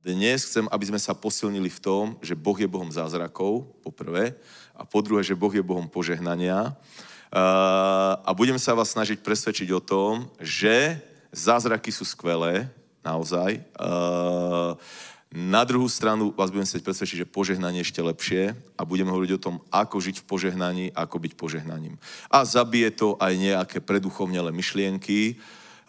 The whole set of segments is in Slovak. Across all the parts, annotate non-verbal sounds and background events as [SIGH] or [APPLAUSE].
Dnes chcem, aby sme sa posilnili v tom, že Boh je Bohom zázrakov, po prvé, a po druhé, že Boh je Bohom požehnania. A budem sa vás snažiť presvedčiť o tom, že zázraky sú skvelé, naozaj. Na druhú stranu vás budem chcieť presvedčiť, že požehnanie ešte lepšie a budeme hovoriť o tom, ako žiť v požehnaní, ako byť požehnaním. A zabije to aj nejaké preduchovnele myšlienky,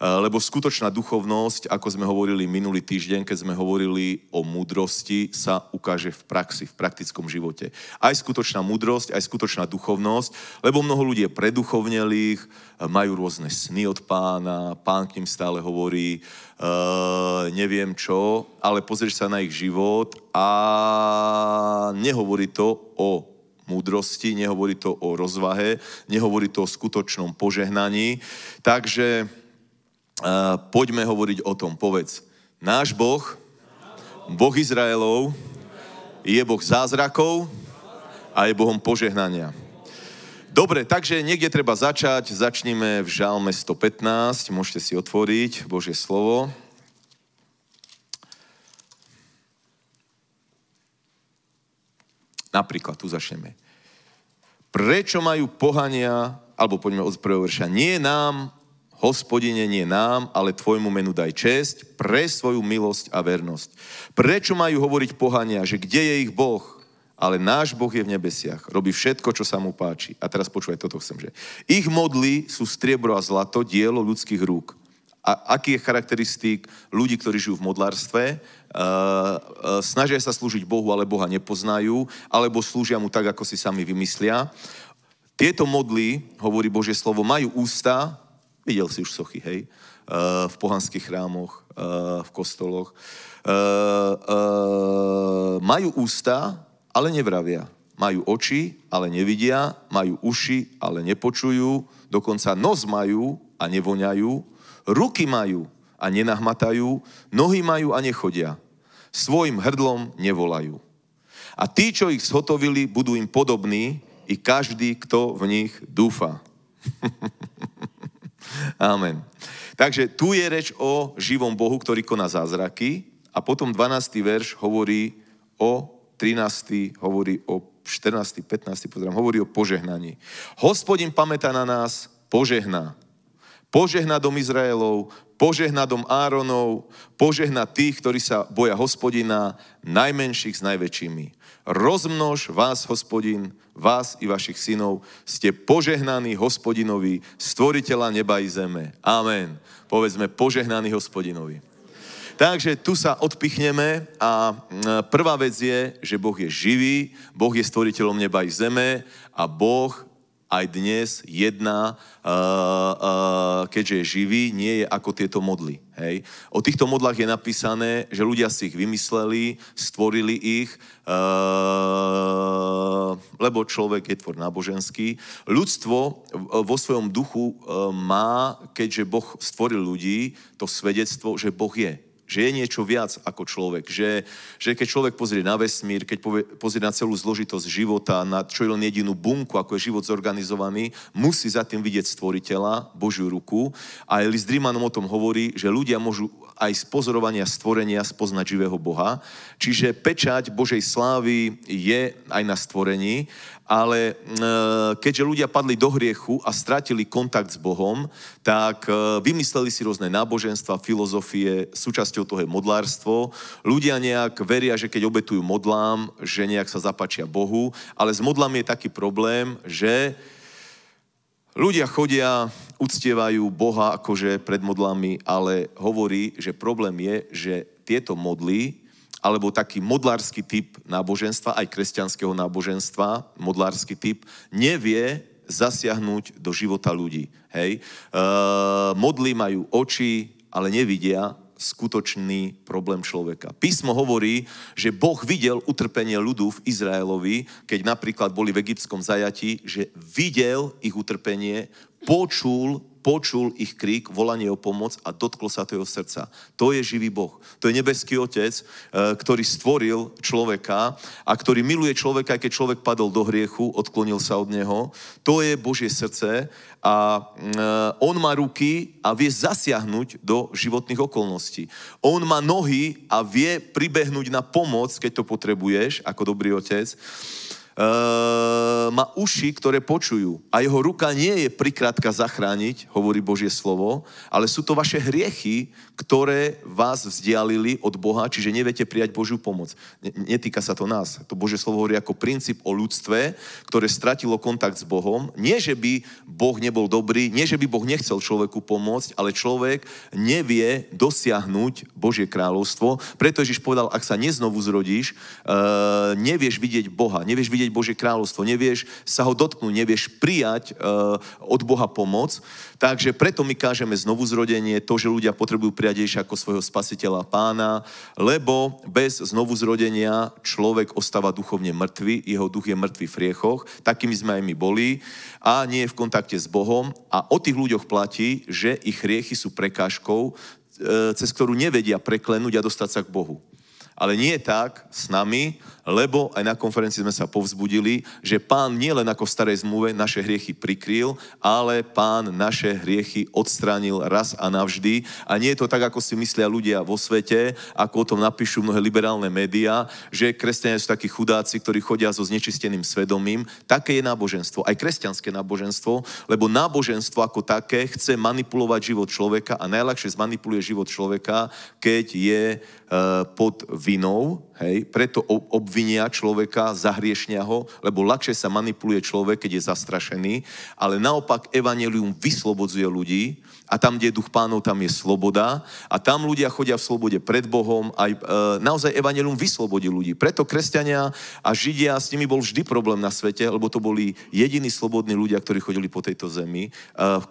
Eh, lebo skutočná duchovnosť, ako sme hovorili minulý týždeň, keď sme hovorili o múdrosti, sa ukáže v praxi, v praktickom živote. Aj skutočná múdrosť, aj skutočná duchovnosť, lebo mnoho ľudí je preduchovnelých, eh, majú rôzne sny od pána, pán k ním stále hovorí, e, neviem čo, ale pozrieš sa na ich život a nehovorí to o múdrosti, nehovorí to o rozvahe, nehovorí to o skutočnom požehnaní. Takže poďme hovoriť o tom, povedz. Náš Boh, Boh Izraelov, je Boh zázrakov a je Bohom požehnania. Dobre, takže niekde treba začať. Začnime v Žalme 115. Môžete si otvoriť Božie slovo. Napríklad, tu začneme. Prečo majú pohania, alebo poďme od prvého verša, nie nám Hospodine nie nám, ale tvojmu menu daj česť pre svoju milosť a vernosť. Prečo majú hovoriť pohania, že kde je ich Boh? Ale náš Boh je v nebesiach, robí všetko, čo sa mu páči. A teraz počúvaj, toto chcem, že ich modly sú striebro a zlato, dielo ľudských rúk. A aký je charakteristík ľudí, ktorí žijú v modlárstve? Uh, uh, snažia sa slúžiť Bohu, ale Boha nepoznajú, alebo slúžia mu tak, ako si sami vymyslia. Tieto modly, hovorí Božie slovo, majú ústa, Videl si už sochy, hej? Eh, v pohanských chrámoch, eh, v kostoloch. Eh, majú ústa, ale nevravia. Majú oči, ale nevidia. Majú uši, ale nepočujú. Dokonca nos majú a nevoňajú. Ruky majú a nenahmatajú. Nohy majú a nechodia. Svojim hrdlom nevolajú. A tí, čo ich zhotovili, budú im podobní i každý, kto v nich dúfa. [LAUGHS] Amen. Takže tu je reč o živom Bohu, ktorý koná zázraky a potom 12. verš hovorí o 13. hovorí o 14. 15. pozrám, hovorí o požehnaní. Hospodin pamätá na nás, požehná. Požehná dom Izraelov, požehná dom Áronov, požehná tých, ktorí sa boja hospodina, najmenších s najväčšími. Rozmnož vás, hospodin, vás i vašich synov. Ste požehnaní hospodinovi, stvoriteľa neba i zeme. Amen. Povedzme, požehnaní hospodinovi. Takže tu sa odpichneme a prvá vec je, že Boh je živý, Boh je stvoriteľom neba i zeme a Boh aj dnes jedná, eh, eh, keďže je živý, nie je ako tieto modly. Hej. O týchto modlách je napísané, že ľudia si ich vymysleli, stvorili ich, eh, lebo človek je tvor náboženský. Ľudstvo vo svojom duchu má, keďže Boh stvoril ľudí, to svedectvo, že Boh je. Že je niečo viac ako človek. Že, že keď človek pozrie na vesmír, keď povie, pozrie na celú zložitosť života, na čo je len jedinú bunku, ako je život zorganizovaný, musí za tým vidieť stvoriteľa, Božiu ruku. A Elis Drimanom o tom hovorí, že ľudia môžu aj z pozorovania stvorenia spoznať živého Boha. Čiže pečať Božej slávy je aj na stvorení ale e, keďže ľudia padli do hriechu a stratili kontakt s Bohom, tak e, vymysleli si rôzne náboženstva, filozofie, súčasťou toho je modlárstvo. Ľudia nejak veria, že keď obetujú modlám, že nejak sa zapáčia Bohu, ale s modlami je taký problém, že ľudia chodia, uctievajú Boha akože pred modlami, ale hovorí, že problém je, že tieto modly alebo taký modlársky typ náboženstva, aj kresťanského náboženstva, modlársky typ, nevie zasiahnuť do života ľudí. Hej? E, modly majú oči, ale nevidia skutočný problém človeka. Písmo hovorí, že Boh videl utrpenie ľudu v Izraelovi, keď napríklad boli v egyptskom zajati, že videl ich utrpenie, počul počul ich krík, volanie o pomoc a dotklo sa to jeho srdca. To je živý Boh. To je nebeský otec, e, ktorý stvoril človeka a ktorý miluje človeka, aj keď človek padol do hriechu, odklonil sa od neho. To je Božie srdce a e, on má ruky a vie zasiahnuť do životných okolností. On má nohy a vie pribehnúť na pomoc, keď to potrebuješ, ako dobrý otec. Eh, má uši, ktoré počujú a jeho ruka nie je prikrátka zachrániť, hovorí Božie slovo, ale sú to vaše hriechy, ktoré vás vzdialili od Boha, čiže neviete prijať Božiu pomoc. Netýka sa to nás. To Božie slovo hovorí ako princíp o ľudstve, ktoré stratilo kontakt s Bohom. Nie, že by Boh nebol dobrý, nie, že by Boh nechcel človeku pomôcť, ale človek nevie dosiahnuť Božie kráľovstvo. Preto Ježiš povedal, ak sa neznovu zrodíš, eh, nevieš vidieť Boha, nevieš vidieť vidieť Božie kráľovstvo, nevieš sa ho dotknúť, nevieš prijať uh, od Boha pomoc. Takže preto my kážeme znovu zrodenie, to, že ľudia potrebujú prijať Ježiša ako svojho spasiteľa pána, lebo bez znovu zrodenia človek ostáva duchovne mŕtvy, jeho duch je mŕtvy v riechoch, takými sme aj my boli a nie je v kontakte s Bohom a o tých ľuďoch platí, že ich riechy sú prekážkou, e, cez ktorú nevedia preklenúť a dostať sa k Bohu. Ale nie je tak s nami, lebo aj na konferencii sme sa povzbudili, že pán nie len ako v starej zmluve naše hriechy prikryl, ale pán naše hriechy odstránil raz a navždy. A nie je to tak, ako si myslia ľudia vo svete, ako o tom napíšu mnohé liberálne médiá, že kresťania sú takí chudáci, ktorí chodia so znečisteným svedomím. Také je náboženstvo, aj kresťanské náboženstvo, lebo náboženstvo ako také chce manipulovať život človeka a najľahšie zmanipuluje život človeka, keď je eh, pod vinou, hej, preto ob obvinia človeka, zahriešnia ho, lebo ľahšie sa manipuluje človek, keď je zastrašený, ale naopak evanelium vyslobodzuje ľudí, a tam, kde je duch pánov, tam je sloboda. A tam ľudia chodia v slobode pred Bohom. a e, naozaj Evangelium vyslobodí ľudí. Preto kresťania a Židia, s nimi bol vždy problém na svete, lebo to boli jediní slobodní ľudia, ktorí chodili po tejto zemi. E,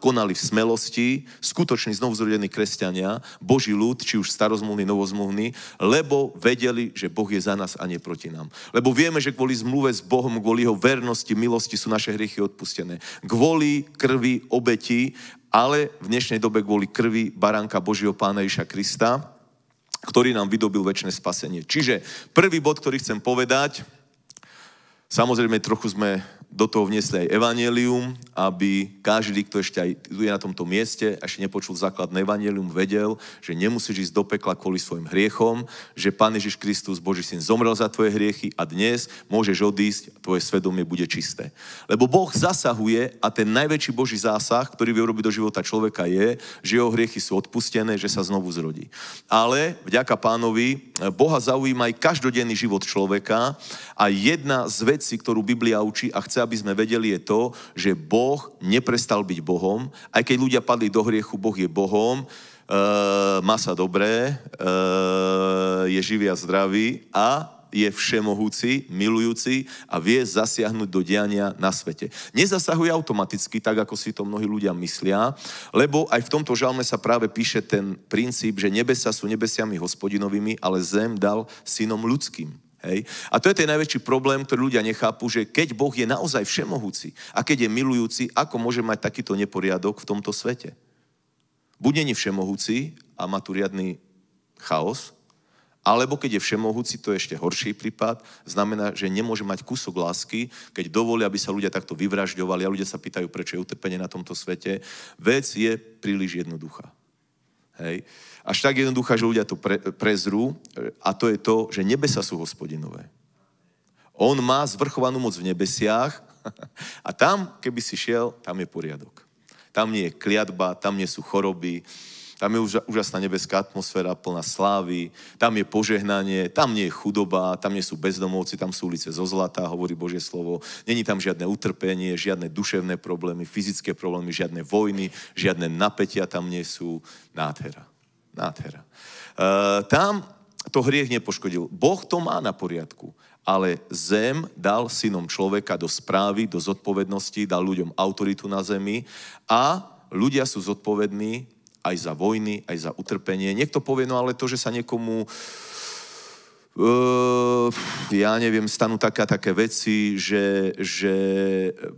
konali v smelosti, skutoční znovuzrodení kresťania, Boží ľud, či už starozmluvný, novozmluvný, lebo vedeli, že Boh je za nás a nie proti nám. Lebo vieme, že kvôli zmluve s Bohom, kvôli jeho vernosti, milosti sú naše hriechy odpustené. Kvôli krvi obeti ale v dnešnej dobe kvôli krvi baránka Božieho Pána Iša Krista, ktorý nám vydobil väčšie spasenie. Čiže prvý bod, ktorý chcem povedať, samozrejme trochu sme do toho vniesli aj evanelium, aby každý, kto ešte aj je na tomto mieste, ešte nepočul základné evanelium, vedel, že nemusíš ísť do pekla kvôli svojim hriechom, že Pán Ježiš Kristus, Boží syn, zomrel za tvoje hriechy a dnes môžeš odísť a tvoje svedomie bude čisté. Lebo Boh zasahuje a ten najväčší Boží zásah, ktorý vie urobiť do života človeka je, že jeho hriechy sú odpustené, že sa znovu zrodí. Ale vďaka pánovi, eh, Boha zaujíma aj každodenný život človeka a jedna z vecí, ktorú Biblia učí a chce, aby sme vedeli, je to, že Boh neprestal byť Bohom. Aj keď ľudia padli do hriechu, Boh je Bohom, e, má sa dobré, e, je živý a zdravý a je všemohúci, milujúci a vie zasiahnuť do diania na svete. Nezasahuje automaticky, tak ako si to mnohí ľudia myslia, lebo aj v tomto žalme sa práve píše ten princíp, že nebesa sú nebesiami hospodinovými, ale zem dal synom ľudským. Hej. A to je ten najväčší problém, ktorý ľudia nechápu, že keď Boh je naozaj všemohúci a keď je milujúci, ako môže mať takýto neporiadok v tomto svete? Buď není všemohúci a má tu riadny chaos, alebo keď je všemohúci, to je ešte horší prípad, znamená, že nemôže mať kúsok lásky, keď dovolí, aby sa ľudia takto vyvražďovali a ľudia sa pýtajú, prečo je utrpenie na tomto svete. Vec je príliš jednoduchá. Hej. Až tak jednoduchá, že ľudia to pre, prezrú e, a to je to, že nebesa sú hospodinové. On má zvrchovanú moc v nebesiach [LAUGHS] a tam, keby si šiel, tam je poriadok. Tam nie je kliatba, tam nie sú choroby, tam je úžasná nebeská atmosféra plná slávy, tam je požehnanie, tam nie je chudoba, tam nie sú bezdomovci, tam sú ulice zo zlata, hovorí Božie slovo. Není tam žiadne utrpenie, žiadne duševné problémy, fyzické problémy, žiadne vojny, žiadne napätia tam nie sú. Nádhera. Nádhera. E, tam to hriech nepoškodil. Boh to má na poriadku, ale zem dal synom človeka do správy, do zodpovednosti, dal ľuďom autoritu na zemi a ľudia sú zodpovední aj za vojny, aj za utrpenie. Niekto povie, no ale to, že sa niekomu Uh, ja neviem, stanú taká, také veci, že, že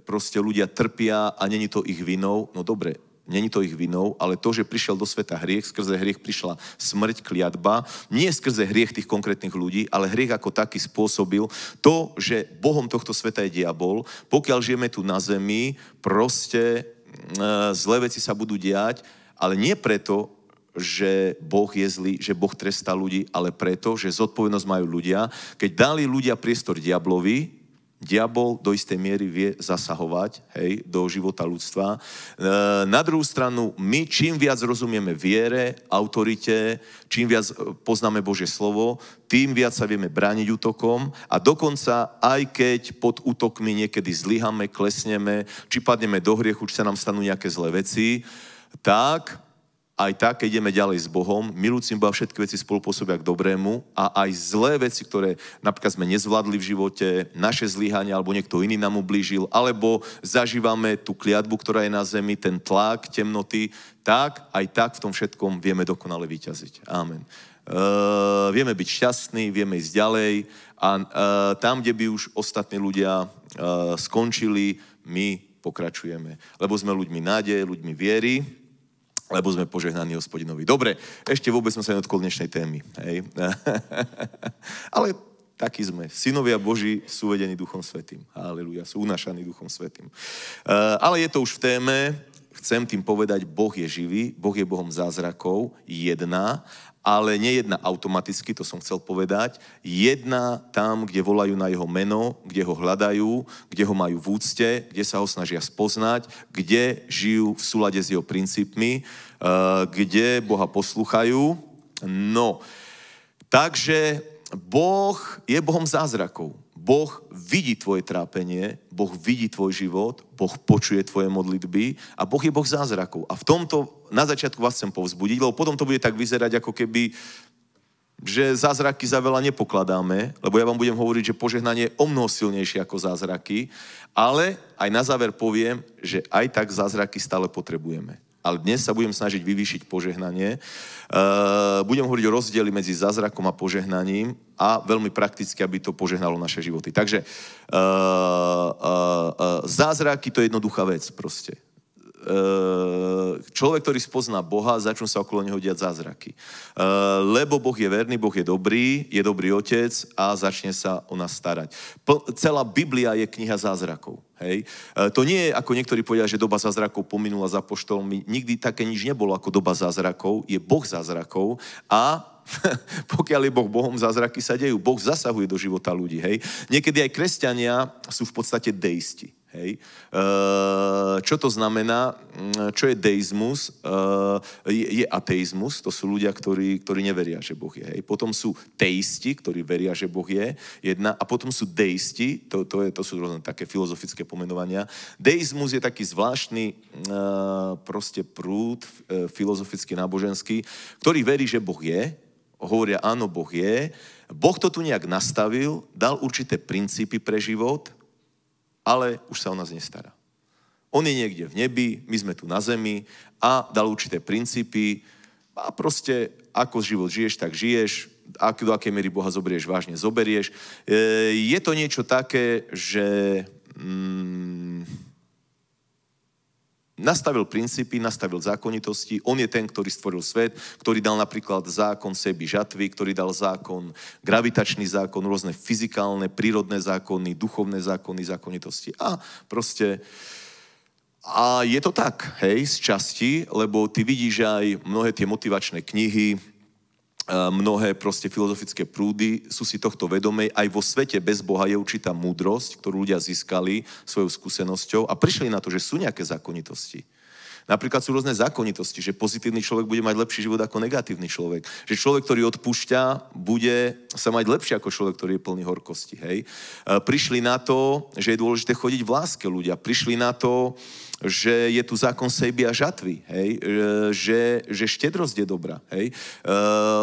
proste ľudia trpia a není to ich vinou. No dobre, Není to ich vinou, ale to, že prišiel do sveta hriech, skrze hriech prišla smrť, kliatba, nie skrze hriech tých konkrétnych ľudí, ale hriech ako taký spôsobil to, že Bohom tohto sveta je diabol. Pokiaľ žijeme tu na zemi, proste mm, e, zlé veci sa budú diať, ale nie preto, že Boh je zlý, že Boh trestá ľudí, ale preto, že zodpovednosť majú ľudia. Keď dali ľudia priestor diablovi, diabol do istej miery vie zasahovať hej, do života ľudstva. E, na druhú stranu, my čím viac rozumieme viere, autorite, čím viac e, poznáme Božie slovo, tým viac sa vieme brániť útokom a dokonca aj keď pod útokmi niekedy zlyhame, klesneme, či padneme do hriechu, či sa nám stanú nejaké zlé veci, tak aj tak, keď ideme ďalej s Bohom, milúcim Boha všetky veci spolupôsobia k dobrému a aj zlé veci, ktoré napríklad sme nezvládli v živote, naše zlyhanie alebo niekto iný nám ublížil, alebo zažívame tú kliatbu, ktorá je na zemi, ten tlak temnoty, tak aj tak v tom všetkom vieme dokonale vyťaziť. Amen. Uh, vieme byť šťastní, vieme ísť ďalej a uh, tam, kde by už ostatní ľudia uh, skončili, my pokračujeme. Lebo sme ľuďmi nádeje, ľuďmi viery, lebo sme požehnaní hospodinovi. Dobre, ešte vôbec sme sa nedotkol dnešnej témy. Hej. [LAUGHS] Ale takí sme. Synovia Boží sú vedení Duchom Svetým. Haleluja, sú unašaní Duchom Svetým. Eh, ale je to už v téme, chcem tým povedať, Boh je živý, Boh je Bohom zázrakov, jedná ale nejedná automaticky, to som chcel povedať. Jedná tam, kde volajú na jeho meno, kde ho hľadajú, kde ho majú v úcte, kde sa ho snažia spoznať, kde žijú v súlade s jeho princípmi, eh, kde Boha posluchajú. No, takže Boh je Bohom zázrakov. Boh vidí tvoje trápenie, Boh vidí tvoj život, Boh počuje tvoje modlitby a Boh je Boh zázrakov. A v tomto na začiatku vás chcem povzbudiť, lebo potom to bude tak vyzerať, ako keby že zázraky za veľa nepokladáme, lebo ja vám budem hovoriť, že požehnanie je o mnoho silnejšie ako zázraky, ale aj na záver poviem, že aj tak zázraky stále potrebujeme ale dnes sa budem snažiť vyvýšiť požehnanie. E, budem hovoriť o rozdieli medzi zázrakom a požehnaním a veľmi prakticky, aby to požehnalo naše životy. Takže e, e, zázraky to je jednoduchá vec proste. Ehm, človek, ktorý spozná Boha, začnú sa okolo neho diať zázraky. Ehm, lebo Boh je verný, Boh je dobrý, je dobrý otec a začne sa o nás starať. celá Biblia je kniha zázrakov. Hej. Ehm, to nie je, ako niektorí povedia, že doba zázrakov pominula za poštolmi. Nikdy také nič nebolo ako doba zázrakov. Je Boh zázrakov a [LAUGHS] pokiaľ je Boh Bohom, zázraky sa dejú. Boh zasahuje do života ľudí. Hej. Niekedy aj kresťania sú v podstate deisti. Hej. Eh, čo to znamená? Mm, čo je deizmus? Eh, je, ateizmus, to sú ľudia, ktorí, ktorí neveria, že Boh je. Hej. Potom sú teisti, ktorí veria, že Boh je. Jedna. A potom sú deisti, to, to, je, to sú rôzne také filozofické pomenovania. Deizmus je taký zvláštny eh, proste prúd, filozoficky náboženský, ktorý verí, že Boh je. Hovoria, áno, Boh je. Boh to tu nejak nastavil, dal určité princípy pre život, ale už sa o nás nestará. On je niekde v nebi, my sme tu na zemi a dal určité princípy a proste ako život žiješ, tak žiješ, ak, do akej miery Boha zoberieš, vážne zoberieš. E, je to niečo také, že... Mm, Nastavil princípy, nastavil zákonitosti. On je ten, ktorý stvoril svet, ktorý dal napríklad zákon seby žatvy, ktorý dal zákon, gravitačný zákon, rôzne fyzikálne, prírodné zákony, duchovné zákony, zákonitosti. A proste... A je to tak, hej, z časti, lebo ty vidíš aj mnohé tie motivačné knihy, mnohé proste filozofické prúdy sú si tohto vedomej. Aj vo svete bez Boha je určitá múdrosť, ktorú ľudia získali svojou skúsenosťou a prišli na to, že sú nejaké zákonitosti. Napríklad sú rôzne zákonitosti, že pozitívny človek bude mať lepší život ako negatívny človek. Že človek, ktorý odpúšťa, bude sa mať lepšie ako človek, ktorý je plný horkosti. Hej? Prišli na to, že je dôležité chodiť v láske ľudia. Prišli na to, že je tu zákon sejby a žatvy, hej? Že, že štedrosť je dobrá. Hej? E,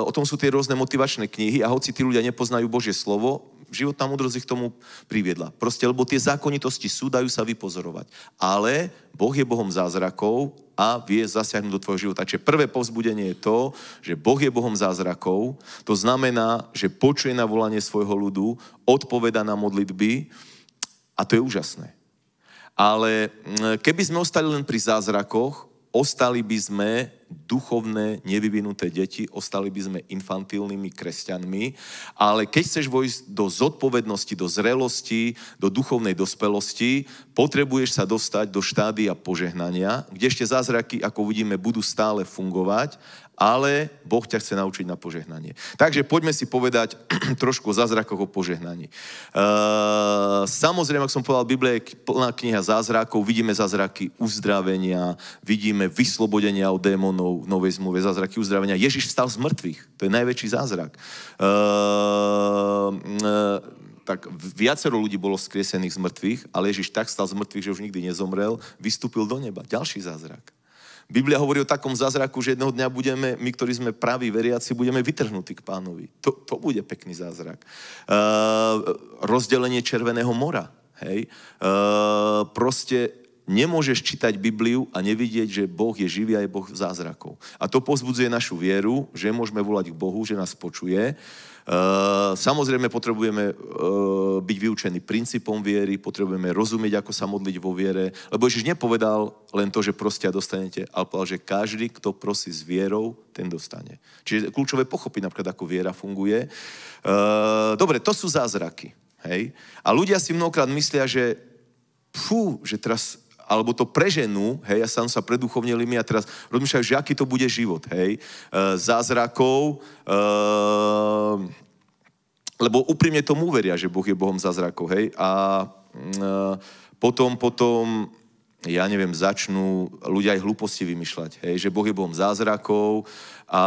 o tom sú tie rôzne motivačné knihy a hoci tí ľudia nepoznajú Božie slovo, životná múdrosť ich k tomu priviedla. Proste, lebo tie zákonitosti sú, dajú sa vypozorovať. Ale Boh je Bohom zázrakov a vie zasiahnuť do tvojho života. Čiže prvé povzbudenie je to, že Boh je Bohom zázrakov. To znamená, že počuje na volanie svojho ľudu, odpoveda na modlitby a to je úžasné. Ale mm, keby sme ostali len pri zázrakoch, ostali by sme duchovné, nevyvinuté deti, ostali by sme infantilnými kresťanmi, ale keď chceš vojsť do zodpovednosti, do zrelosti, do duchovnej dospelosti, potrebuješ sa dostať do štádia požehnania, kde ešte zázraky, ako vidíme, budú stále fungovať, ale Boh ťa chce naučiť na požehnanie. Takže poďme si povedať [CLEARS THROAT] trošku o zázrakoch, o požehnaní. E, samozrejme, ak som povedal, Biblia je plná kniha zázrakov, vidíme zázraky uzdravenia, vidíme vyslobodenia od démonov, v Novej zmluve, zázraky uzdravenia. Ježiš vstal z mŕtvych. To je najväčší zázrak. Uh, uh, tak viacero ľudí bolo skriesených z mŕtvych, ale Ježiš tak stal z mŕtvych, že už nikdy nezomrel, vystúpil do neba. Ďalší zázrak. Biblia hovorí o takom zázraku, že jedného dňa budeme, my, ktorí sme praví veriaci, budeme vytrhnutí k pánovi. To, to bude pekný zázrak. Uh, rozdelenie Červeného mora. Hej. Uh, proste Nemôžeš čítať Bibliu a nevidieť, že Boh je živý a je Boh zázrakov. A to pozbudzuje našu vieru, že môžeme volať k Bohu, že nás počuje. Uh, samozrejme potrebujeme e, byť vyučení princípom viery, potrebujeme rozumieť, ako sa modliť vo viere, lebo Ježiš nepovedal len to, že a dostanete, ale povedal, že každý, kto prosí s vierou, ten dostane. Čiže kľúčové pochopiť napríklad, ako viera funguje. E, dobre, to sú zázraky. Hej? A ľudia si mnohokrát myslia, že fú, že teraz alebo to preženú, hej, ja sám sa preduchovnelím a teraz rozmýšľajú, že aký to bude život, hej, eh, zázrakov, uh, eh, lebo úprimne tomu uveria, že Boh je Bohom zázrakov, hej, a uh, potom, potom, ja neviem, začnú ľudia aj hlúposti vymýšľať, hej, že Boh je Bohom zázrakov, uh, a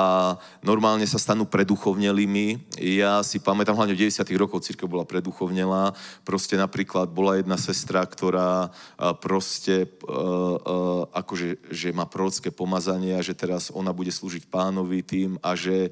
normálne sa stanú preduchovnelými. Ja si pamätám, hlavne v 90. rokoch církev bola preduchovnelá. Proste napríklad bola jedna sestra, ktorá proste e, e, akože, že má prorocké pomazanie a že teraz ona bude slúžiť pánovi tým a že e,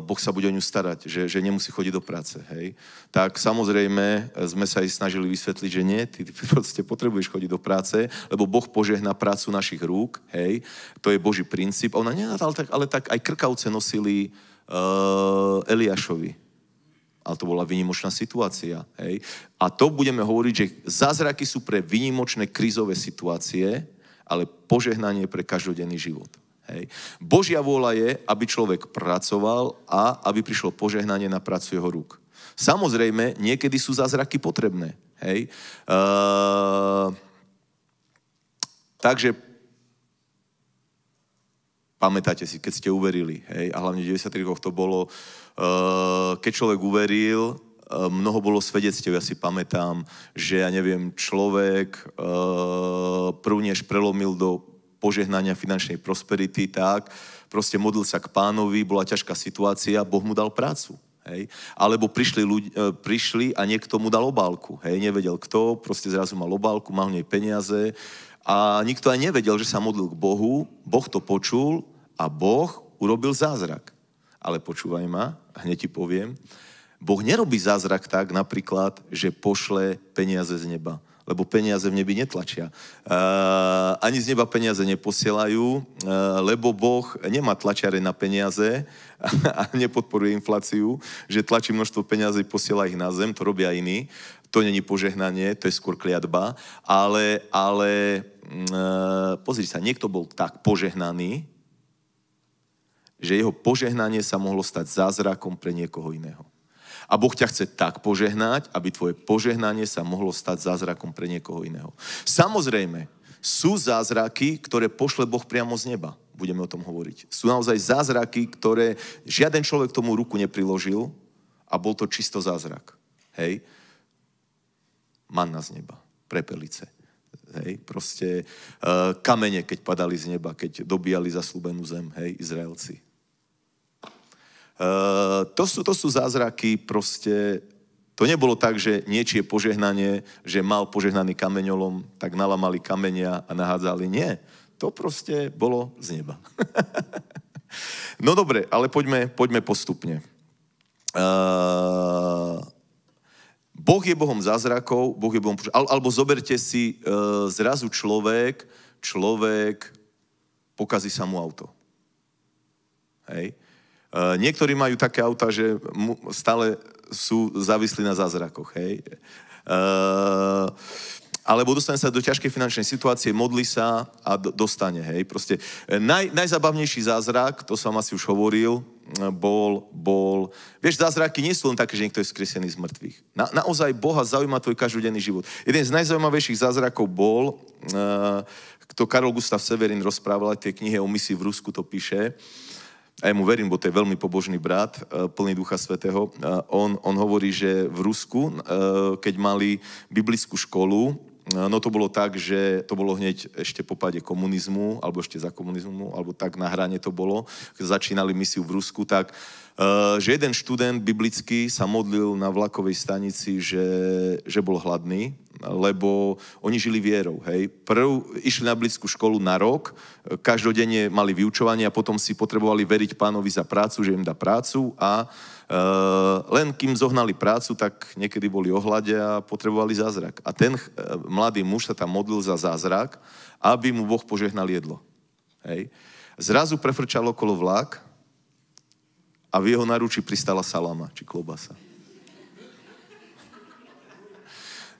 Boh sa bude o ňu starať, že, že nemusí chodiť do práce, hej. Tak samozrejme sme sa aj snažili vysvetliť, že nie, ty, proste potrebuješ chodiť do práce, lebo Boh požehná prácu našich rúk, hej. To je Boží princíp ona nie, ale tak, ale tak aj krkavce nosili uh, Eliášovi. Ale to bola vynimočná situácia. Hej? A to budeme hovoriť, že zázraky sú pre vynimočné krizové situácie, ale požehnanie pre každodenný život. Hej. Božia vôľa je, aby človek pracoval a aby prišlo požehnanie na prácu jeho rúk. Samozrejme, niekedy sú zázraky potrebné. Hej. Uh, takže pamätáte si, keď ste uverili, hej, a hlavne v 90 rokoch to bolo, uh, keď človek uveril, uh, mnoho bolo svedectiev, ja si pamätám, že, ja neviem, človek uh, eh, prv prelomil do požehnania finančnej prosperity, tak, proste modlil sa k pánovi, bola ťažká situácia, Boh mu dal prácu. Hej? Alebo prišli, ľudí, prišli a niekto mu dal obálku. Hej? Nevedel kto, proste zrazu mal obálku, mal v nej peniaze, a nikto aj nevedel, že sa modlil k Bohu, Boh to počul a Boh urobil zázrak. Ale počúvaj ma, hneď ti poviem, Boh nerobí zázrak tak napríklad, že pošle peniaze z neba lebo peniaze v nebi netlačia. Uh, ani z neba peniaze neposielajú, uh, lebo Boh nemá tlačiare na peniaze [LAUGHS] a, nepodporuje infláciu, že tlačí množstvo peniazy, posiela ich na zem, to robia iní. To není požehnanie, to je skôr kliatba, ale, ale Ehm, pozri sa, niekto bol tak požehnaný, že jeho požehnanie sa mohlo stať zázrakom pre niekoho iného. A Boh ťa chce tak požehnať, aby tvoje požehnanie sa mohlo stať zázrakom pre niekoho iného. Samozrejme, sú zázraky, ktoré pošle Boh priamo z neba. Budeme o tom hovoriť. Sú naozaj zázraky, ktoré žiaden človek tomu ruku nepriložil a bol to čisto zázrak. Hej? Manna z neba, prepelice, Hej, proste e, kamene, keď padali z neba, keď dobíjali zaslúbenú zem, hej, Izraelci. E, to, sú, to sú zázraky, proste, to nebolo tak, že niečie požehnanie, že mal požehnaný kameňolom, tak nalamali kamenia a nahádzali. Nie, to proste bolo z neba. [LAUGHS] no dobre, ale poďme, poďme postupne. Eh, Boh je Bohom zázrakov, Boh je Bohom... Al, alebo zoberte si e, zrazu človek, človek, pokazí sa mu auto. Hej. E, niektorí majú také auta, že mu, stále sú závislí na zázrakoch. Hej. E, alebo dostane sa do ťažkej finančnej situácie, modli sa a dostane, hej, proste. E, naj, najzabavnejší zázrak, to som asi už hovoril, bol, bol. Vieš, zázraky nie sú len také, že niekto je skresený z mŕtvych. Na, naozaj Boha zaujíma tvoj každodenný život. Jeden z najzaujímavejších zázrakov bol, uh, eh, to Karol Gustav Severin rozprával, aj tie knihy o misi v Rusku to píše, a ja mu verím, bo to je veľmi pobožný brat, eh, plný Ducha Svetého. Eh, on, on hovorí, že v Rusku, keď mali biblickú školu, No, no to bolo tak, že to bolo hneď ešte po páde komunizmu, alebo ešte za komunizmu, alebo tak na hrane to bolo. Keď začínali misiu v Rusku, tak eh, že jeden študent biblický sa modlil na vlakovej stanici, že, že bol hladný, lebo oni žili vierou, hej. Prv išli na blízku školu na rok, každodenne mali vyučovanie a potom si potrebovali veriť pánovi za prácu, že im dá prácu a uh, Eh, len kým zohnali prácu, tak niekedy boli ohľade a potrebovali zázrak. A ten eh, mladý muž sa tam modlil za zázrak, aby mu Boh požehnal jedlo. Hej. Zrazu prefrčal okolo vlak a v jeho naruči pristala salama či klobasa.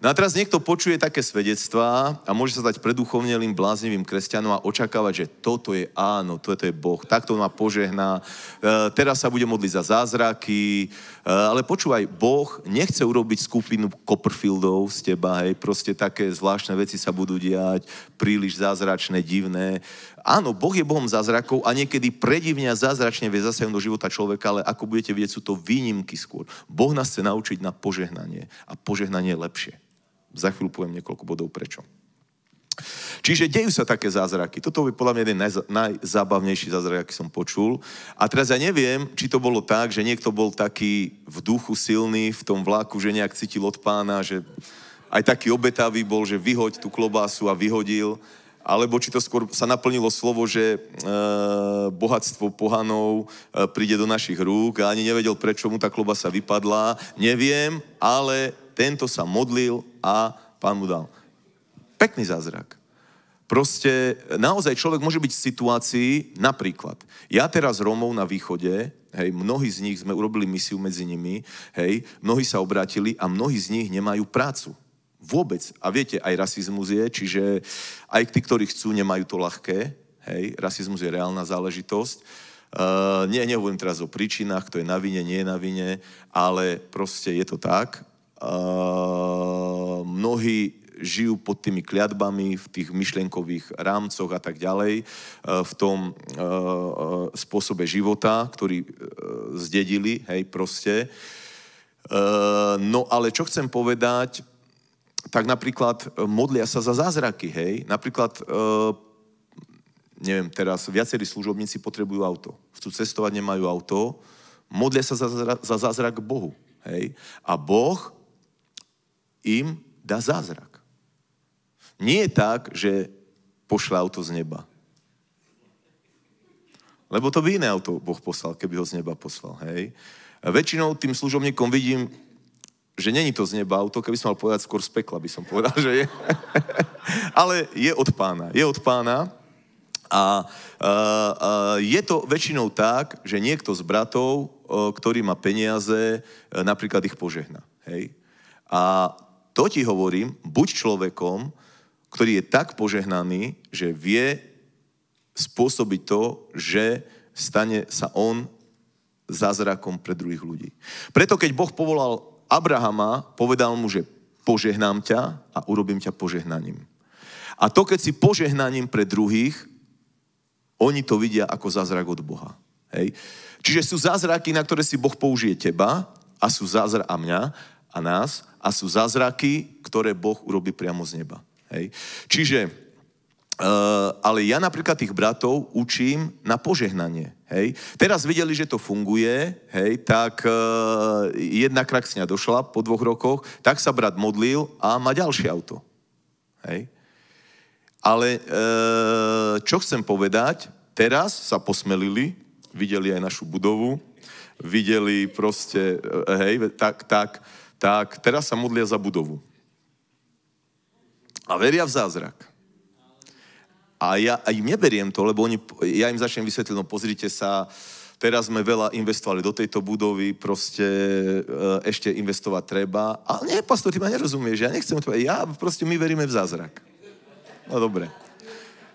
No a teraz niekto počuje také svedectvá a môže sa dať preduchovnelým bláznivým kresťanom a očakávať, že toto je áno, toto je Boh, takto ma požehná, e, teraz sa bude modliť za zázraky, e, ale počúvaj, Boh nechce urobiť skupinu Copperfieldov z teba, hej, proste také zvláštne veci sa budú diať, príliš zázračné, divné. Áno, Boh je Bohom zázrakov a niekedy predivne a zázračne vie zasiahnuť do života človeka, ale ako budete vidieť, sú to výnimky skôr. Boh nás chce naučiť na požehnanie a požehnanie je lepšie. Za chvíľu poviem niekoľko bodov prečo. Čiže dejú sa také zázraky. Toto by podľa mňa jeden najza, najzábavnejší zázrak, aký som počul. A teraz ja neviem, či to bolo tak, že niekto bol taký v duchu silný v tom vlaku, že nejak cítil od pána, že aj taký obetavý bol, že vyhoď tú klobásu a vyhodil. Alebo či to skôr sa naplnilo slovo, že e, bohatstvo pohanov e, príde do našich rúk a ani nevedel, prečo mu tá klobasa vypadla. Neviem, ale tento sa modlil a pán mu dal. Pekný zázrak. Proste naozaj človek môže byť v situácii, napríklad, ja teraz Rómov na východe, hej, mnohí z nich sme urobili misiu medzi nimi, hej, mnohí sa obrátili a mnohí z nich nemajú prácu. Vôbec. A viete, aj rasizmus je, čiže aj tí, ktorí chcú, nemajú to ľahké, hej, rasizmus je reálna záležitosť. Uh, nie, nehovorím teraz o príčinách, kto je na vine, nie je na vine, ale proste je to tak mnohí žijú pod tými kliatbami v tých myšlienkových rámcoch a tak ďalej, e, v tom uh, spôsobe života, ktorý uh, zdedili, hej, proste. no ale čo chcem povedať, tak napríklad modlia sa za zázraky, hej. Napríklad, neviem, teraz viacerí služobníci potrebujú auto. Chcú cestovať, nemajú auto. Modlia sa za, za zázrak Bohu, hej. A Boh im dá zázrak. Nie je tak, že pošle auto z neba. Lebo to by iné auto Boh poslal, keby ho z neba poslal, hej. A väčšinou tým služobníkom vidím, že není to z neba auto, keby som mal povedať skôr z pekla, by som povedal, že je. [LAUGHS] Ale je od pána, je od pána. A, a, a je to väčšinou tak, že niekto z bratov, ktorý má peniaze, e, napríklad ich požehna. Hej? A to ti hovorím, buď človekom, ktorý je tak požehnaný, že vie spôsobiť to, že stane sa on zázrakom pre druhých ľudí. Preto keď Boh povolal Abrahama, povedal mu, že požehnám ťa a urobím ťa požehnaním. A to, keď si požehnaním pre druhých, oni to vidia ako zázrak od Boha. Hej. Čiže sú zázraky, na ktoré si Boh použije teba a sú zázra a mňa a nás a sú zázraky, ktoré Boh urobí priamo z neba. Hej. Čiže, eh, ale ja napríklad tých bratov učím na požehnanie. Hej. Teraz videli, že to funguje, hej, tak e, jedna kraksňa došla po dvoch rokoch, tak sa brat modlil a má ďalšie auto. Hej. Ale e, čo chcem povedať, teraz sa posmelili, videli aj našu budovu, videli proste, hej, tak, tak, tak teraz sa modlia za budovu. A veria v zázrak. A ja im neberiem to, lebo oni, ja im začnem vysvetliť, no pozrite sa, teraz sme veľa investovali do tejto budovy, proste e, ešte investovať treba. Ale nie, pastor, ty ma nerozumieš, ja nechcem to, ja proste, my veríme v zázrak. No dobre.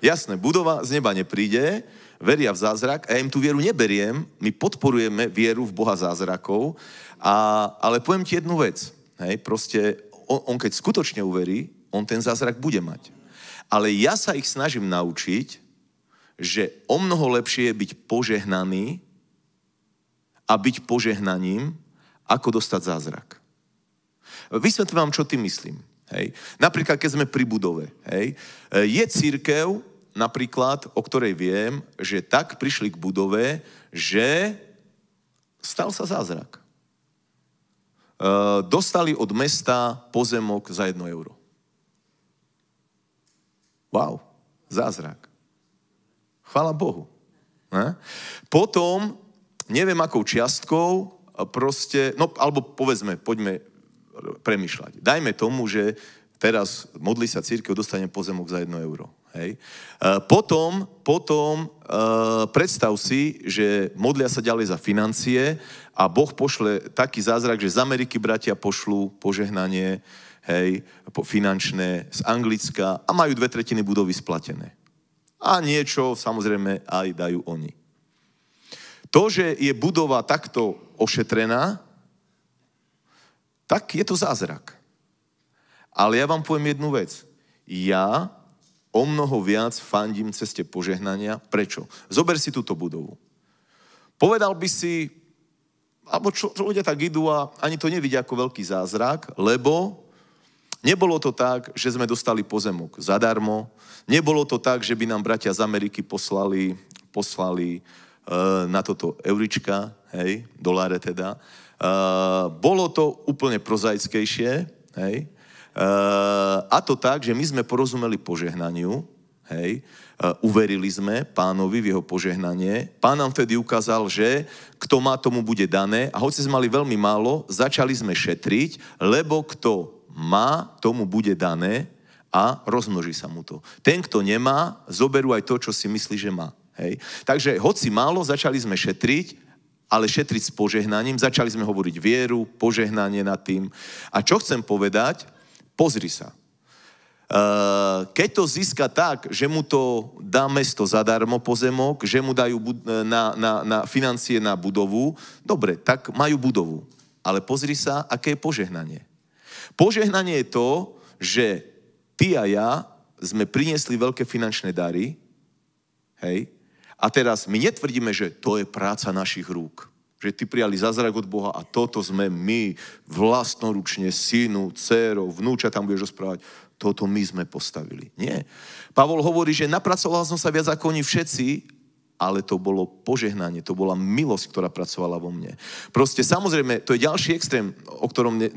Jasné, budova z neba nepríde, veria v zázrak a ja im tú vieru neberiem, my podporujeme vieru v Boha zázrakov a, ale poviem ti jednu vec. Hej, proste on, on keď skutočne uverí, on ten zázrak bude mať. Ale ja sa ich snažím naučiť, že o mnoho lepšie je byť požehnaný a byť požehnaním, ako dostať zázrak. Vysvetlím vám, čo tým myslím. Hej. Napríklad, keď sme pri budove. Hej. Je církev, napríklad, o ktorej viem, že tak prišli k budove, že stal sa zázrak. Eh, dostali od mesta pozemok za 1 euro. Wow, zázrak. Chvala Bohu. Ne? Potom, neviem akou čiastkou, proste, no alebo povedzme, poďme premyšľať. Dajme tomu, že teraz modli sa církev, dostane pozemok za 1 euro. Hej. E, potom, potom e, predstav si, že modlia sa ďalej za financie a Boh pošle taký zázrak, že z Ameriky bratia pošlú požehnanie hej, finančné, z Anglicka a majú dve tretiny budovy splatené. A niečo samozrejme aj dajú oni. To, že je budova takto ošetrená, tak je to zázrak. Ale ja vám poviem jednu vec. Ja o mnoho viac fandím ceste požehnania. Prečo? Zober si túto budovu. Povedal by si, alebo čo, čo ľudia tak idú a ani to nevidia ako veľký zázrak, lebo nebolo to tak, že sme dostali pozemok zadarmo, nebolo to tak, že by nám bratia z Ameriky poslali, poslali e, na toto eurička, hej, doláre teda. E, bolo to úplne prozaickejšie, hej, Eh, a to tak, že my sme porozumeli požehnaniu, hej, eh, uverili sme pánovi v jeho požehnanie. Pán nám vtedy ukázal, že kto má, tomu bude dané. A hoci sme mali veľmi málo, začali sme šetriť, lebo kto má, tomu bude dané a rozmnoží sa mu to. Ten, kto nemá, zoberú aj to, čo si myslí, že má. Hej. Takže hoci málo, začali sme šetriť, ale šetriť s požehnaním. Začali sme hovoriť vieru, požehnanie nad tým. A čo chcem povedať, Pozri sa. Eh, keď to získa tak, že mu to dá mesto zadarmo pozemok, že mu dajú eh, na, na, na financie na budovu, dobre, tak majú budovu. Ale pozri sa, aké je požehnanie. Požehnanie je to, že ty a ja sme priniesli veľké finančné dary, hej, a teraz my netvrdíme, že to je práca našich rúk že ty prijali zázrak od Boha a toto sme my, vlastnoručne, synu, dcerou, vnúča tam budeš rozprávať. Toto my sme postavili. Nie. Pavol hovorí, že napracoval som sa viac ako oni všetci, ale to bolo požehnanie, to bola milosť, ktorá pracovala vo mne. Proste samozrejme, to je ďalší extrém, o ktorom ne,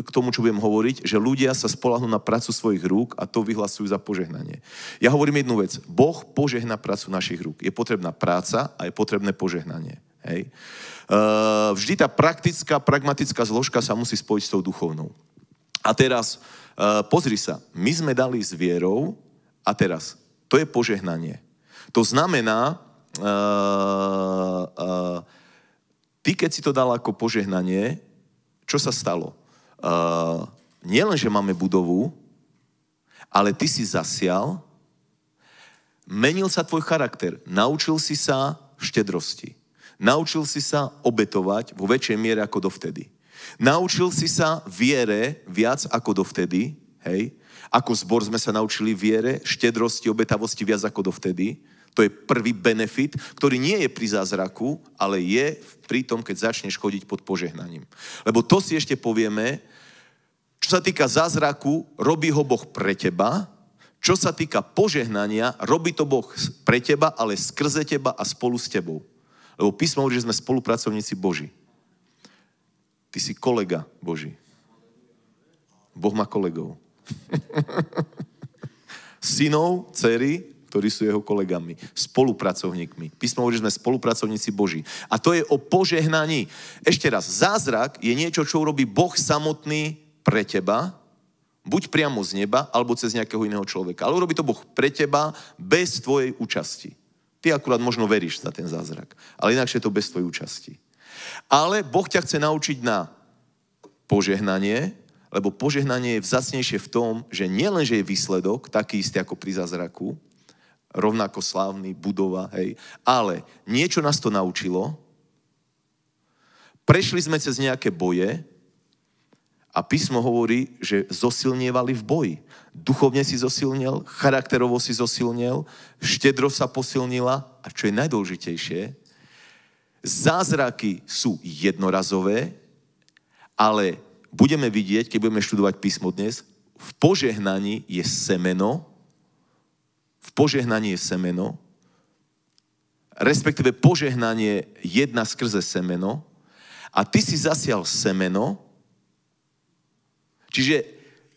k tomu, čo budem hovoriť, že ľudia sa spolahnú na prácu svojich rúk a to vyhlasujú za požehnanie. Ja hovorím jednu vec. Boh požehná prácu našich rúk. Je potrebná práca a je potrebné požehnanie. Hej. Eh, vždy tá praktická, pragmatická zložka sa musí spojiť s tou duchovnou. A teraz, eh, pozri sa, my sme dali s vierou a teraz, to je požehnanie. To znamená, uh, uh, ty keď si to dal ako požehnanie, čo sa stalo? Uh, nielen, že máme budovu, ale ty si zasial, menil sa tvoj charakter, naučil si sa štedrosti. Naučil si sa obetovať vo väčšej miere ako dovtedy. Naučil si sa viere viac ako dovtedy, hej? Ako zbor sme sa naučili viere, štedrosti, obetavosti viac ako dovtedy. To je prvý benefit, ktorý nie je pri zázraku, ale je pri tom, keď začneš chodiť pod požehnaním. Lebo to si ešte povieme, čo sa týka zázraku, robí ho Boh pre teba, čo sa týka požehnania, robí to Boh pre teba, ale skrze teba a spolu s tebou. Lebo písmo hovorí, že sme spolupracovníci Boží. Ty si kolega Boží. Boh má kolegov. [LAUGHS] Synov, dcery, ktorí sú jeho kolegami, spolupracovníkmi. Písmo hovorí, že sme spolupracovníci Boží. A to je o požehnaní. Ešte raz, zázrak je niečo, čo urobí Boh samotný pre teba, buď priamo z neba, alebo cez nejakého iného človeka. Ale urobí to Boh pre teba bez tvojej účasti. Ty akurát možno veríš za ten zázrak. Ale inakšie je to bez tvojej účasti. Ale Boh ťa chce naučiť na požehnanie, lebo požehnanie je vzácnejšie v tom, že nielenže je výsledok taký istý ako pri zázraku, rovnako slávny, budova, hej, ale niečo nás to naučilo, prešli sme cez nejaké boje, a písmo hovorí, že zosilnievali v boji. Duchovne si zosilnil, charakterovo si zosilnil, štedro sa posilnila a čo je najdôležitejšie, zázraky sú jednorazové, ale budeme vidieť, keď budeme študovať písmo dnes, v požehnaní je semeno, v požehnaní je semeno, respektíve požehnanie jedna skrze semeno a ty si zasial semeno, Čiže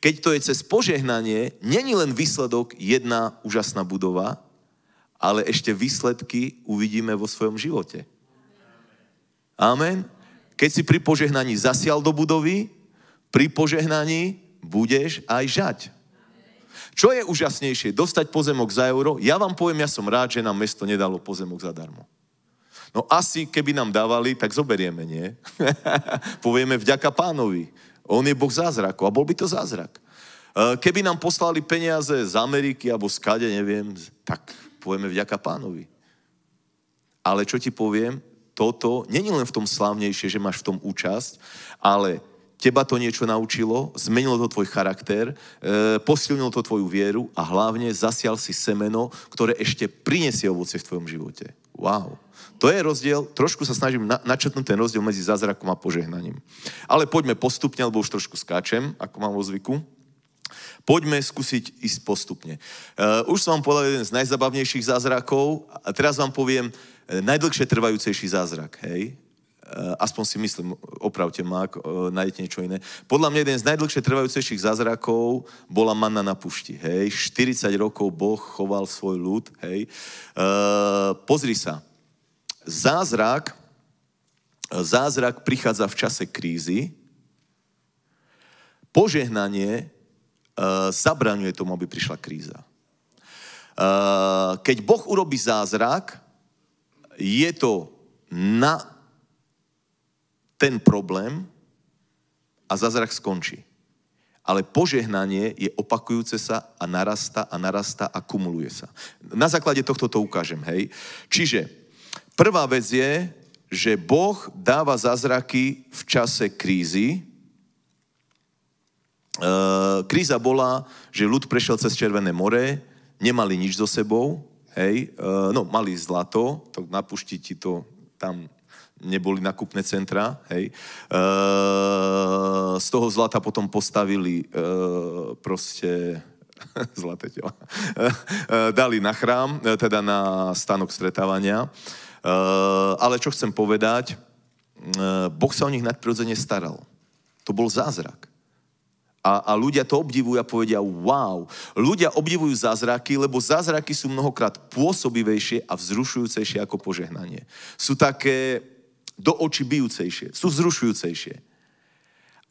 keď to je cez požehnanie, není len výsledok jedna úžasná budova, ale ešte výsledky uvidíme vo svojom živote. Amen. Keď si pri požehnaní zasial do budovy, pri požehnaní budeš aj žať. Čo je úžasnejšie? Dostať pozemok za euro? Ja vám poviem, ja som rád, že nám mesto nedalo pozemok zadarmo. No asi, keby nám dávali, tak zoberieme, nie? [LAUGHS] Povieme vďaka pánovi. On je Boh zázraku a bol by to zázrak. E, keby nám poslali peniaze z Ameriky alebo z Kade, neviem, tak povieme vďaka pánovi. Ale čo ti poviem, toto není len v tom slávnejšie, že máš v tom účasť, ale teba to niečo naučilo, zmenilo to tvoj charakter, e, posilnilo to tvoju vieru a hlavne zasial si semeno, ktoré ešte prinesie ovoce v tvojom živote. Wow. To je rozdiel, trošku sa snažím na, načetnúť ten rozdiel medzi zázrakom a požehnaním. Ale poďme postupne, lebo už trošku skáčem, ako mám vo zvyku. Poďme skúsiť ísť postupne. Uh, už som vám povedal jeden z najzabavnejších zázrakov a teraz vám poviem e, najdlhšie trvajúcejší zázrak. Hej? Eh, aspoň si myslím, opravte ma, ak eh, nájdete niečo iné. Podľa mňa jeden z najdlhšie trvajúcejších zázrakov bola manna na pušti, hej. 40 rokov Boh choval svoj ľud, hej. E, pozri sa, zázrak, zázrak prichádza v čase krízy, požehnanie e, zabraňuje tomu, aby prišla kríza. E, keď Boh urobí zázrak, je to na ten problém a zázrak skončí. Ale požehnanie je opakujúce sa a narasta a narasta a kumuluje sa. Na základe tohto to ukážem, hej. Čiže prvá vec je, že Boh dáva zázraky v čase krízy. E, kríza bola, že ľud prešiel cez Červené more, nemali nič so sebou, hej, e, no mali zlato, to na ti to tam neboli nakupné centra. Hej. E, z toho zlata potom postavili e, proste [LAUGHS] zlaté tela. Eh, dali na chrám, teda na stanok stretávania. E, ale čo chcem povedať, e, Boh sa o nich nadprirodzene staral. To bol zázrak. A, a ľudia to obdivujú a povedia, wow. Ľudia obdivujú zázraky, lebo zázraky sú mnohokrát pôsobivejšie a vzrušujúcejšie ako požehnanie. Sú také do očí bijúcejšie, sú zrušujúcejšie.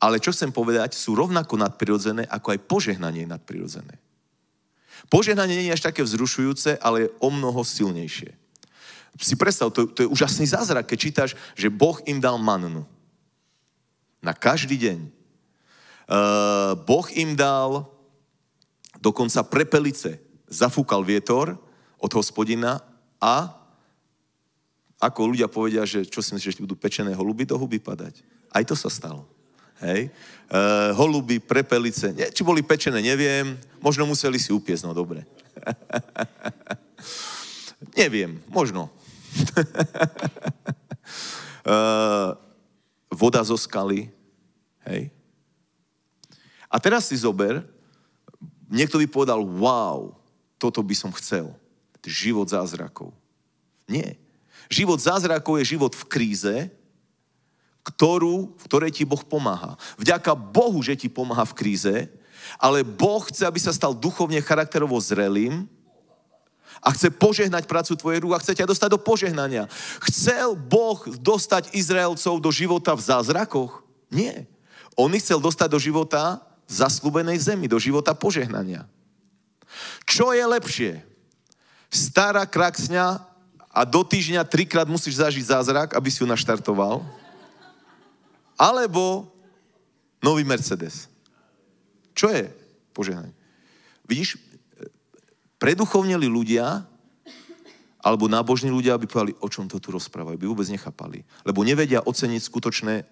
Ale čo chcem povedať, sú rovnako nadprirodzené, ako aj požehnanie je nadprirodzené. Požehnanie nie je až také vzrušujúce, ale je o mnoho silnejšie. Si predstav, to, to je úžasný zázrak, keď čítaš, že Boh im dal mannu. Na každý deň. Uh, boh im dal dokonca prepelice. Zafúkal vietor od hospodina a ako ľudia povedia, že čo si myslíš, že ti budú pečené holuby do huby padať. Aj to sa stalo. Hej? Uh, holuby, prepelice, nie, či boli pečené, neviem. Možno museli si upiesť, no dobre. [LAUGHS] neviem, možno. uh, [LAUGHS] voda zo skaly, hej. A teraz si zober, niekto by povedal, wow, toto by som chcel. Život zázrakov. Nie. Život zázrakov je život v kríze, ktorú, v ktorej ti Boh pomáha. Vďaka Bohu, že ti pomáha v kríze, ale Boh chce, aby sa stal duchovne, charakterovo zrelým a chce požehnať prácu tvojej rúk a chce ťa dostať do požehnania. Chcel Boh dostať Izraelcov do života v zázrakoch? Nie. On ich chcel dostať do života v zaslúbenej zemi, do života požehnania. Čo je lepšie? Stará kraksňa a do týždňa trikrát musíš zažiť zázrak, aby si ju naštartoval. Alebo nový Mercedes. Čo je požehnanie? Vidíš, e, preduchovneli ľudia, alebo nábožní ľudia aby povedali, o čom to tu rozprávajú, by vôbec nechápali. Lebo nevedia oceniť skutočné e,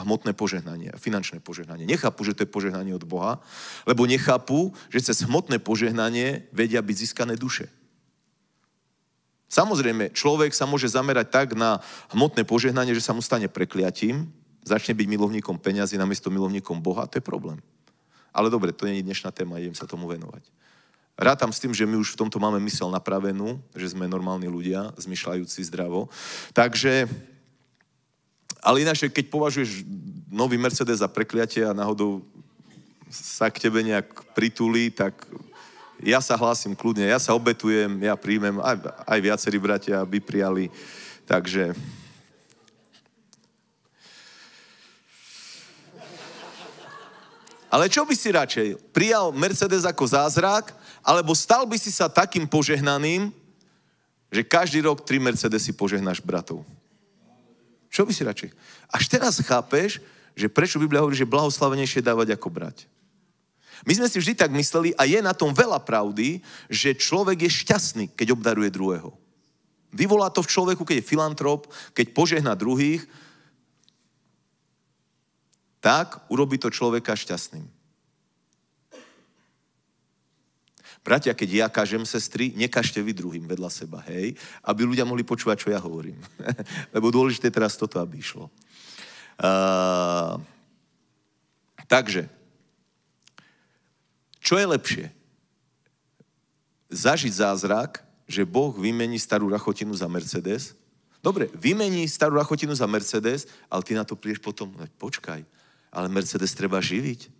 hmotné požehnanie, finančné požehnanie. Nechápu, že to je požehnanie od Boha, lebo nechápu, že cez hmotné požehnanie vedia byť získané duše. Samozrejme, človek sa môže zamerať tak na hmotné požehnanie, že sa mu stane prekliatím, začne byť milovníkom peňazí namiesto milovníkom Boha, to je problém. Ale dobre, to nie je dnešná téma, idem sa tomu venovať. Rátam s tým, že my už v tomto máme mysel napravenú, že sme normálni ľudia, zmyšľajúci zdravo. Takže, ale ináč, keď považuješ nový Mercedes za prekliatie a náhodou sa k tebe nejak pritulí, tak ja sa hlásim kľudne, ja sa obetujem, ja príjmem, aj, aj viacerí bratia by prijali. Takže... Ale čo by si radšej? Prijal Mercedes ako zázrak, alebo stal by si sa takým požehnaným, že každý rok tri Mercedesy požehnáš bratov? Čo by si radšej? Až teraz chápeš, že prečo Biblia hovorí, že blahoslavenejšie dávať ako brať. My sme si vždy tak mysleli a je na tom veľa pravdy, že človek je šťastný, keď obdaruje druhého. Vyvolá to v človeku, keď je filantrop, keď požehna druhých, tak urobí to človeka šťastným. Bratia, keď ja kažem sestry, nekažte vy druhým vedľa seba, hej, aby ľudia mohli počúvať, čo ja hovorím. [LAUGHS] Lebo dôležité teraz toto, aby išlo. Uh, takže, čo je lepšie? Zažiť zázrak, že Boh vymení starú rachotinu za Mercedes? Dobre, vymení starú rachotinu za Mercedes, ale ty na to prídeš potom, no, počkaj, ale Mercedes treba živiť.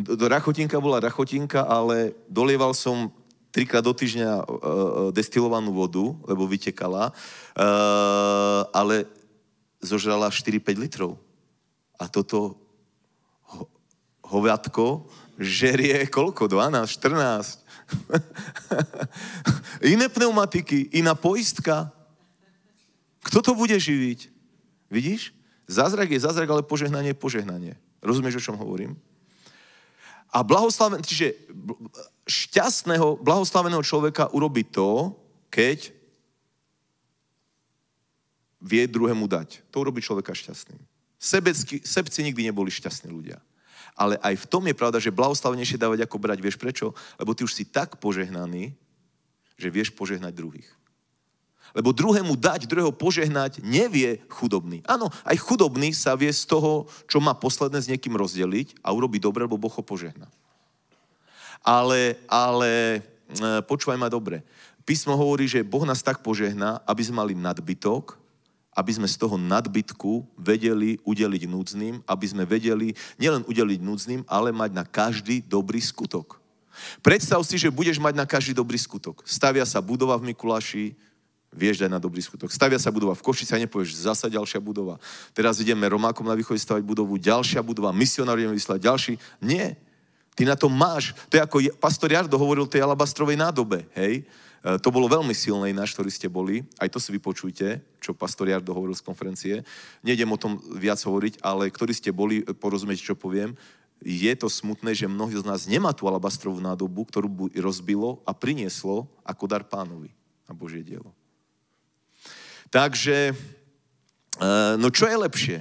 Do, do rachotinka bola rachotinka, ale dolieval som trikrát do týždňa e, e destilovanú vodu, lebo vytekala, e, ale zožrala 4-5 litrov. A toto ho, hoviatko žerie koľko? 12, 14. [LAUGHS] Iné pneumatiky, iná poistka. Kto to bude živiť? Vidíš? Zázrak je zázrak, ale požehnanie je požehnanie. Rozumieš, o čom hovorím? A blahoslaven, čiže šťastného, blahoslaveného človeka urobí to, keď vie druhému dať. To urobí človeka šťastným. Sebecky, sebci nikdy neboli šťastní ľudia ale aj v tom je pravda, že blahoslavnejšie dávať ako brať. Vieš prečo? Lebo ty už si tak požehnaný, že vieš požehnať druhých. Lebo druhému dať, druhého požehnať nevie chudobný. Áno, aj chudobný sa vie z toho, čo má posledné s niekým rozdeliť a urobi dobre, lebo Boh ho požehná. Ale, ale eh, počúvaj ma dobre. Písmo hovorí, že Boh nás tak požehná, aby sme mali nadbytok aby sme z toho nadbytku vedeli udeliť núdznym, aby sme vedeli nielen udeliť núdznym, ale mať na každý dobrý skutok. Predstav si, že budeš mať na každý dobrý skutok. Stavia sa budova v Mikuláši, vieš aj na dobrý skutok. Stavia sa budova v Košice a nepovieš, zasa ďalšia budova. Teraz ideme Romákom na východe stavať budovu, ďalšia budova, ideme vyslať ďalší. Nie, ty na to máš. To je ako pastor Jardo hovoril tej alabastrovej nádobe, hej? E, to bolo veľmi silné ináč, ktorí ste boli. Aj to si vypočujte, čo pastor Jardo hovoril z konferencie. Nejdem o tom viac hovoriť, ale ktorí ste boli, e, porozumieť, čo poviem. Je to smutné, že mnohí z nás nemá tú alabastrovú nádobu, ktorú rozbilo a prinieslo ako dar pánovi na Božie dielo. Takže, e, no čo je lepšie?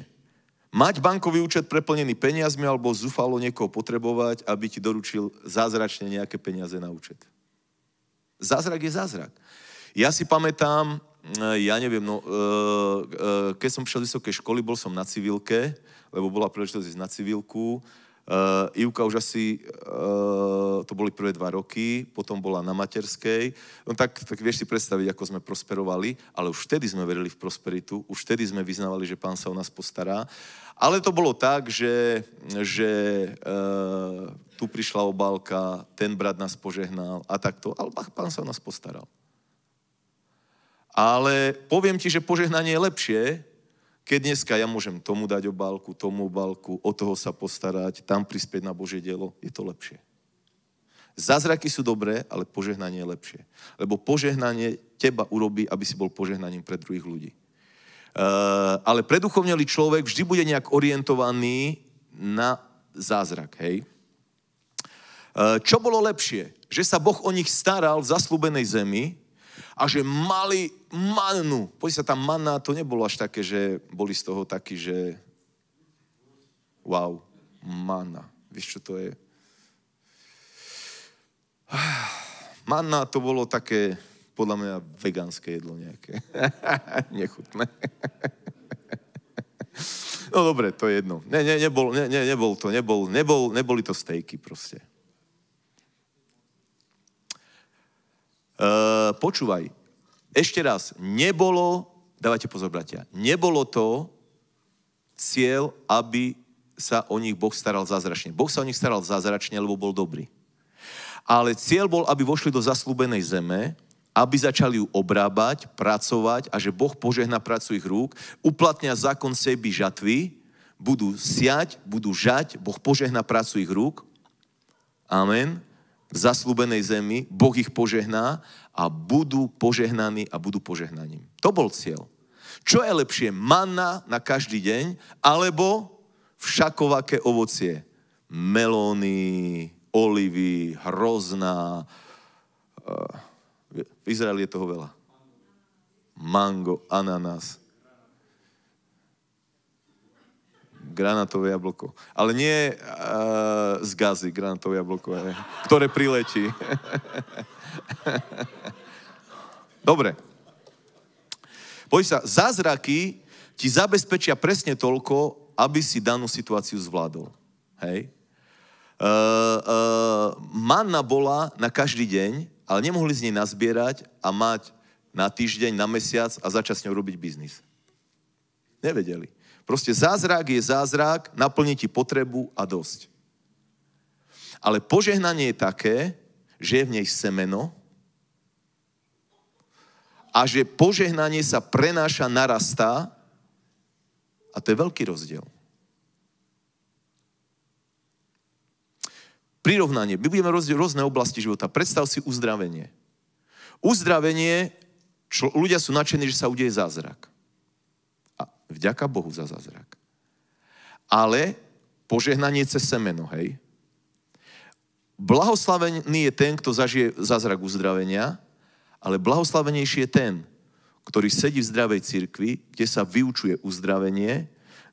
Mať bankový účet preplnený peniazmi alebo zúfalo niekoho potrebovať, aby ti doručil zázračne nejaké peniaze na účet. Zázrak je zázrak. Ja si pamätám, eh, ja neviem, no, eh, eh, keď som šiel z vysokej školy, bol som na civilke, lebo bola príležitosť ísť na civilku Uh, Ivka už asi, uh, to boli prvé dva roky, potom bola na materskej. No tak, tak vieš si predstaviť, ako sme prosperovali, ale už vtedy sme verili v prosperitu, už vtedy sme vyznávali, že pán sa o nás postará. Ale to bolo tak, že, že uh, tu prišla obálka, ten brat nás požehnal a takto, ale pán sa o nás postaral. Ale poviem ti, že požehnanie je lepšie, keď dneska ja môžem tomu dať obálku, tomu obálku, o toho sa postarať, tam prispieť na Božie dielo, je to lepšie. Zázraky sú dobré, ale požehnanie je lepšie. Lebo požehnanie teba urobí, aby si bol požehnaním pre druhých ľudí. Uh, ale preduchovnelý človek vždy bude nejak orientovaný na zázrak, hej? Uh, čo bolo lepšie? Že sa Boh o nich staral v zaslúbenej zemi a že mali mannu. Pozri sa, tá manna to nebolo až také, že boli z toho takí, že wow, manna. Vieš, čo to je? [SIGHS] Manna to bolo také, podľa mňa, vegánske jedlo nejaké. [LAUGHS] Nechutné. [LAUGHS] no dobre, to je jedno. Ne, ne, nebol, ne, ne, nebol to, nebol, nebol, neboli to stejky proste. E, počúvaj, ešte raz, nebolo, dávajte pozor, bratia, nebolo to cieľ, aby sa o nich Boh staral zázračne. Boh sa o nich staral zázračne, lebo bol dobrý. Ale cieľ bol, aby vošli do zaslúbenej zeme, aby začali ju obrábať, pracovať a že Boh požehna pracu ich rúk, uplatnia zákon seby žatvy, budú siať, budú žať, Boh požehna pracu ich rúk. Amen v zaslúbenej zemi, Boh ich požehná a budú požehnaní a budú požehnaním. To bol cieľ. Čo je lepšie? Manna na každý deň alebo všakovaké ovocie? Melóny, olivy, hrozná. Eh, v Izraeli je toho veľa. Mango, ananas. granátové jablko. Ale nie uh, z gazy granátové jablko, eh, ktoré priletí. [LAUGHS] Dobre. Boj sa, zázraky ti zabezpečia presne toľko, aby si danú situáciu zvládol. Hej? Uh, uh, manna bola na každý deň, ale nemohli z nej nazbierať a mať na týždeň, na mesiac a začať s ňou robiť biznis. Nevedeli. Proste zázrak je zázrak, naplní ti potrebu a dosť. Ale požehnanie je také, že je v nej semeno a že požehnanie sa prenáša, narastá a to je veľký rozdiel. Prirovnanie. My budeme rozdiel rôzne oblasti života. Predstav si uzdravenie. Uzdravenie, člo, ľudia sú nadšení, že sa udeje zázrak. Vďaka Bohu za zázrak. Ale požehnanie cez semeno, hej? Blahoslavený je ten, kto zažije zázrak uzdravenia, ale blahoslavenejší je ten, ktorý sedí v zdravej cirkvi, kde sa vyučuje uzdravenie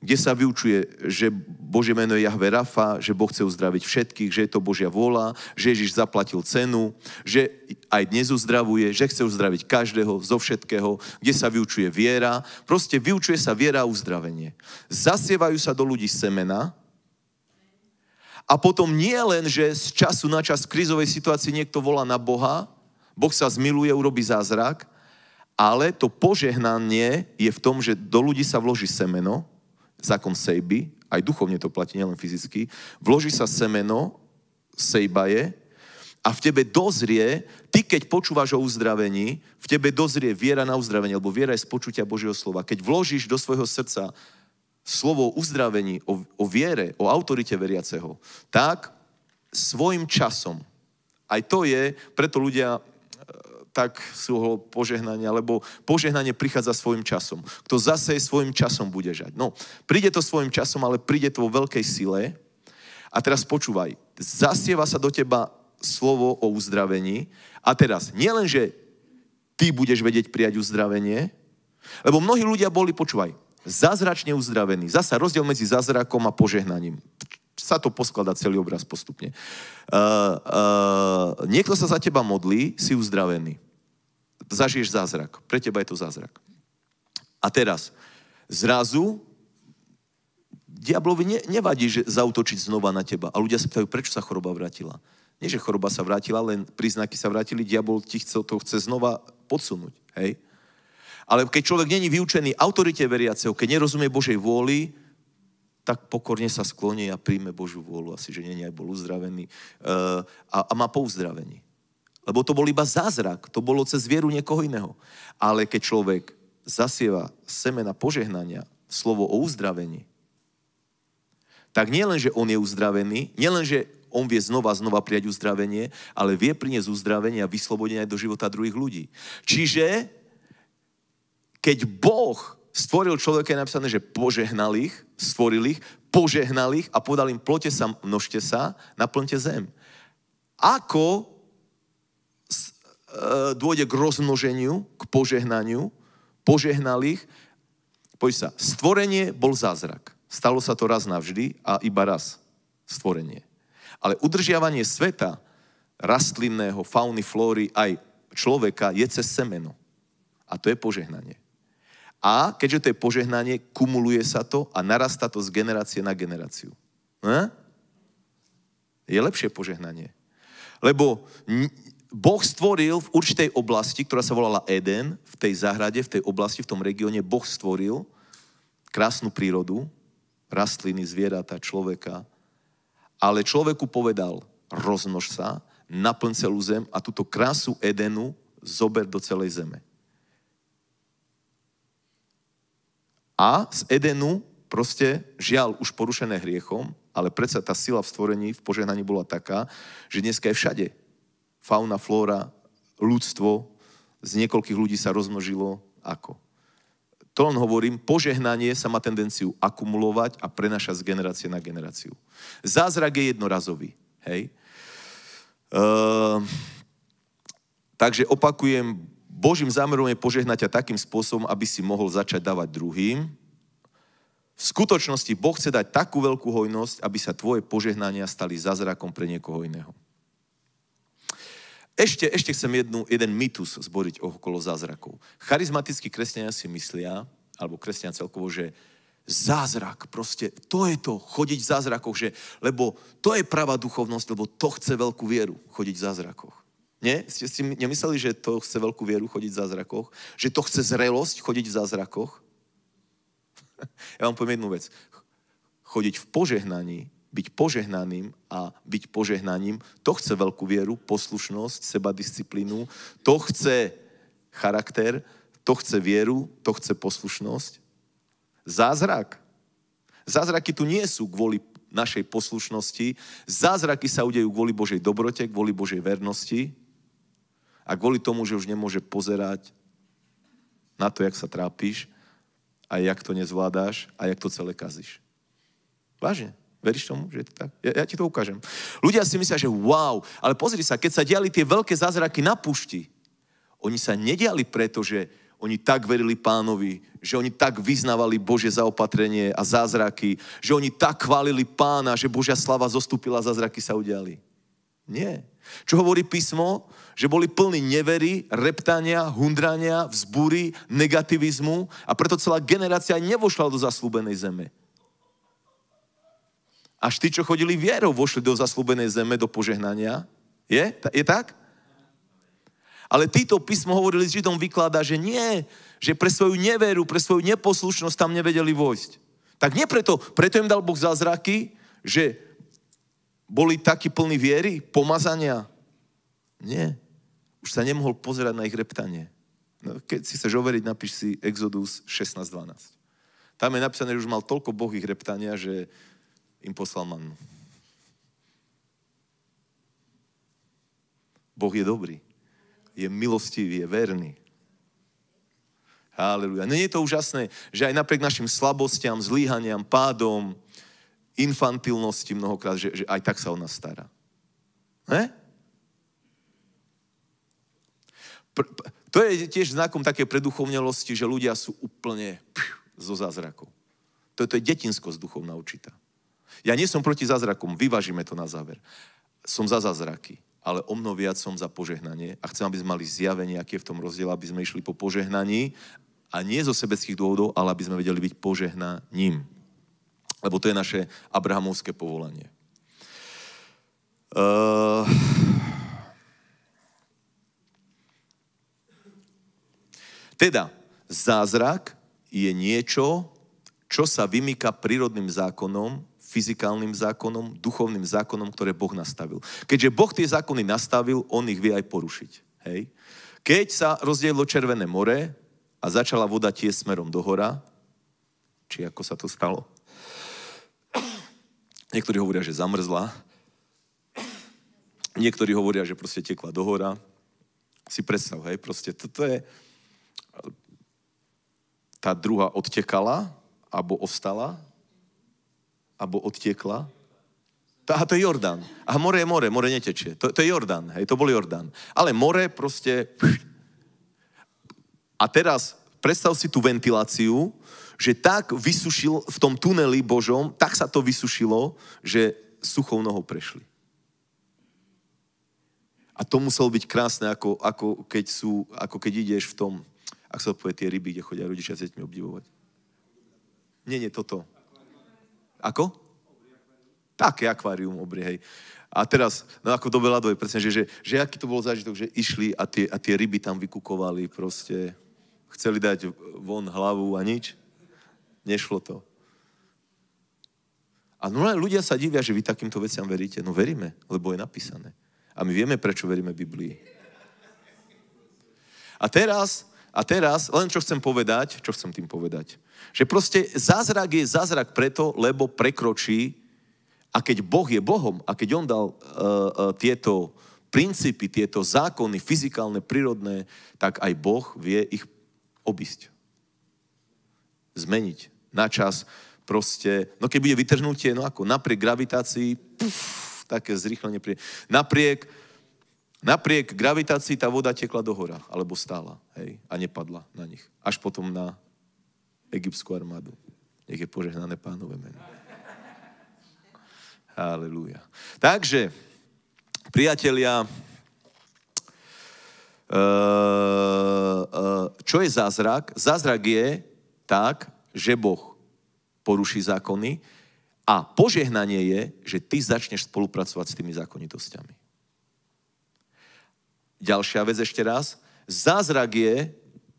kde sa vyučuje, že Bože meno je Jahve Rafa, že Boh chce uzdraviť všetkých, že je to Božia vola, že Ježiš zaplatil cenu, že aj dnes uzdravuje, že chce uzdraviť každého zo všetkého, kde sa vyučuje viera. Proste vyučuje sa viera a uzdravenie. Zasievajú sa do ľudí semena, a potom nie len, že z času na čas v krizovej situácii niekto volá na Boha, Boh sa zmiluje, urobí zázrak, ale to požehnanie je v tom, že do ľudí sa vloží semeno, zákon sejby, aj duchovne to platí, nielen fyzicky, vloží sa semeno, sejba je, a v tebe dozrie, ty keď počúvaš o uzdravení, v tebe dozrie viera na uzdravenie, lebo viera je z počutia Božieho slova. Keď vložíš do svojho srdca slovo o uzdravení, o, o viere, o autorite veriaceho, tak svojim časom, aj to je, preto ľudia tak sú ho požehnania, lebo požehnanie prichádza svojim časom. Kto zase svojim časom bude žať. No, príde to svojim časom, ale príde to vo veľkej sile. A teraz počúvaj, zasieva sa do teba slovo o uzdravení. A teraz, nielen, že ty budeš vedieť prijať uzdravenie, lebo mnohí ľudia boli, počúvaj, zázračne uzdravení. Zasa rozdiel medzi zázrakom a požehnaním sa to poskladá celý obraz postupne. Uh, uh, niekto sa za teba modlí, si uzdravený zažiješ zázrak. Pre teba je to zázrak. A teraz, zrazu diablovi ne, nevadí, že zautočiť znova na teba. A ľudia sa pýtajú, prečo sa choroba vrátila. Nie, že choroba sa vrátila, len príznaky sa vrátili, diabol ti chce, to chce znova podsunúť. Hej? Ale keď človek není vyučený autorite veriaceho, keď nerozumie Božej vôli, tak pokorne sa skloní a príjme Božú vôľu. Asi, že není aj bol uzdravený. uh, a, a má pouzdravenie. Lebo to bol iba zázrak, to bolo cez vieru niekoho iného. Ale keď človek zasieva semena požehnania, slovo o uzdravení, tak nie len, že on je uzdravený, nie len, že on vie znova a znova prijať uzdravenie, ale vie priniesť uzdravenie a vyslobodenie aj do života druhých ľudí. Čiže, keď Boh stvoril človeka, je napísané, že požehnal ich, stvoril ich, požehnal ich a podal im, plote sa, množte sa, naplňte zem. Ako E, dôjde k rozmnoženiu, k požehnaniu, požehnal ich. Poď sa, stvorenie bol zázrak. Stalo sa to raz navždy a iba raz stvorenie. Ale udržiavanie sveta, rastlinného, fauny, flóry, aj človeka je cez semeno. A to je požehnanie. A keďže to je požehnanie, kumuluje sa to a narasta to z generácie na generáciu. Hm? Je lepšie požehnanie. Lebo Boh stvoril v určitej oblasti, ktorá sa volala Eden, v tej záhrade, v tej oblasti, v tom regióne, Boh stvoril krásnu prírodu, rastliny, zvieratá, človeka. Ale človeku povedal, roznož sa, naplň celú zem a túto krásu Edenu zober do celej zeme. A z Edenu proste, žial už porušené hriechom, ale predsa tá sila v stvorení, v požehnaní bola taká, že dneska je všade fauna, flóra, ľudstvo z niekoľkých ľudí sa rozmnožilo ako? To len hovorím, požehnanie sa má tendenciu akumulovať a prenašať z generácie na generáciu. Zázrak je jednorazový, hej? Uh, takže opakujem, Božím zámerom je požehnať ťa takým spôsobom, aby si mohol začať dávať druhým. V skutočnosti Boh chce dať takú veľkú hojnosť, aby sa tvoje požehnania stali zázrakom pre niekoho iného. Ešte, ešte chcem jednu, jeden mýtus zboriť okolo zázrakov. Charizmatickí kresťania si myslia, alebo kresťania celkovo, že zázrak, proste to je to, chodiť v zázrakoch, že, lebo to je pravá duchovnosť, lebo to chce veľkú vieru, chodiť v zázrakoch. Nie? Ste si nemysleli, že to chce veľkú vieru chodiť v zázrakoch? Že to chce zrelosť chodiť v zázrakoch? [LAUGHS] ja vám poviem jednu vec. Chodiť v požehnaní byť požehnaným a byť požehnaním. To chce veľkú vieru, poslušnosť, sebadisciplínu, to chce charakter, to chce vieru, to chce poslušnosť. Zázrak. Zázraky tu nie sú kvôli našej poslušnosti. Zázraky sa udejú kvôli Božej dobrote, kvôli Božej vernosti a kvôli tomu, že už nemôže pozerať na to, jak sa trápiš a jak to nezvládáš a jak to celé kazíš. Vážne. Veríš tomu, že je to tak? Ja, ja ti to ukážem. Ľudia si myslia, že wow, ale pozri sa, keď sa diali tie veľké zázraky na pušti, oni sa nediali preto, že oni tak verili pánovi, že oni tak vyznavali Bože zaopatrenie a zázraky, že oni tak chválili pána, že Božia slava zostúpila a zázraky sa udiali. Nie. Čo hovorí písmo? Že boli plní nevery, reptania, hundrania, vzbúry, negativizmu a preto celá generácia nevošla do zaslúbenej zeme. Až tí, čo chodili vierou, vošli do zaslúbenej zeme, do požehnania. Je? Je tak? Ale títo písmo hovorili s Židom vykladá, že nie, že pre svoju neveru, pre svoju neposlušnosť tam nevedeli vojsť. Tak nie preto, preto im dal Boh zázraky, že boli takí plní viery, pomazania. Nie. Už sa nemohol pozerať na ich reptanie. No, keď si chceš overiť, napíš si Exodus 16.12. Tam je napísané, že už mal toľko Boh ich reptania, že im poslal mannu. Boh je dobrý, je milostivý, je verný. Haleluja. Nie je to úžasné, že aj napriek našim slabostiam, zlíhaniam, pádom, infantilnosti mnohokrát, že, že aj tak sa o nás stará. Ne? Pr- to je tiež znakom také preduchovnelosti, že ľudia sú úplne pš, zo zázrakov. To je, to je detinskosť duchovná určitá. Ja nie som proti zázrakom, vyvážime to na záver. Som za zázraky, ale o mnoho viac som za požehnanie a chcem, aby sme mali zjavenie, aké je v tom rozdiel, aby sme išli po požehnaní a nie zo sebeckých dôvodov, ale aby sme vedeli byť požehnaním. Lebo to je naše abrahamovské povolanie. Uh... Teda, zázrak je niečo, čo sa vymýka prírodným zákonom fyzikálnym zákonom, duchovným zákonom, ktoré Boh nastavil. Keďže Boh tie zákony nastavil, on ich vie aj porušiť. Hej? Keď sa rozdielilo Červené more a začala voda tie smerom do hora, či ako sa to stalo, niektorí hovoria, že zamrzla, niektorí hovoria, že proste tekla do hora. Si predstav, hej, proste toto je... Tá druhá odtekala, alebo ostala, alebo odtiekla. a to je Jordán. A more je more, more netečie. To, to je Jordán, hej, to bol Jordán. Ale more proste... A teraz predstav si tú ventiláciu, že tak vysušil v tom tuneli Božom, tak sa to vysušilo, že suchou nohou prešli. A to muselo byť krásne, ako, ako, keď, sú, ako keď ideš v tom, ak sa povie tie ryby, kde chodia rodičia s deťmi obdivovať. Nie, nie, toto. Ako? Také akvárium obrie, hej. A teraz, no ako dobe ľadovej, presne, že, že, že aký to bol zážitok, že išli a tie, a tie ryby tam vykukovali proste. Chceli dať von hlavu a nič. Nešlo to. A no, ľudia sa divia, že vy takýmto veciam veríte. No veríme, lebo je napísané. A my vieme, prečo veríme Biblii. A teraz a teraz len čo chcem povedať, čo chcem tým povedať. Že proste zázrak je zázrak preto, lebo prekročí a keď Boh je Bohom a keď On dal uh, uh, tieto princípy, tieto zákony, fyzikálne, prírodné, tak aj Boh vie ich obísť. Zmeniť na čas proste, no keď bude vytrhnutie, no ako, napriek gravitácii, puf, také zrýchlenie príde. Napriek uh, Napriek gravitácii tá voda tekla do hora, alebo stála, hej, a nepadla na nich. Až potom na egyptskú armádu. Nech je požehnané pánové meno. Halelúja. Takže, priatelia, eh, eh, čo je zázrak? Zázrak je tak, že Boh poruší zákony a požehnanie je, že ty začneš spolupracovať s tými zákonitosťami. Ďalšia vec ešte raz. Zázrak je,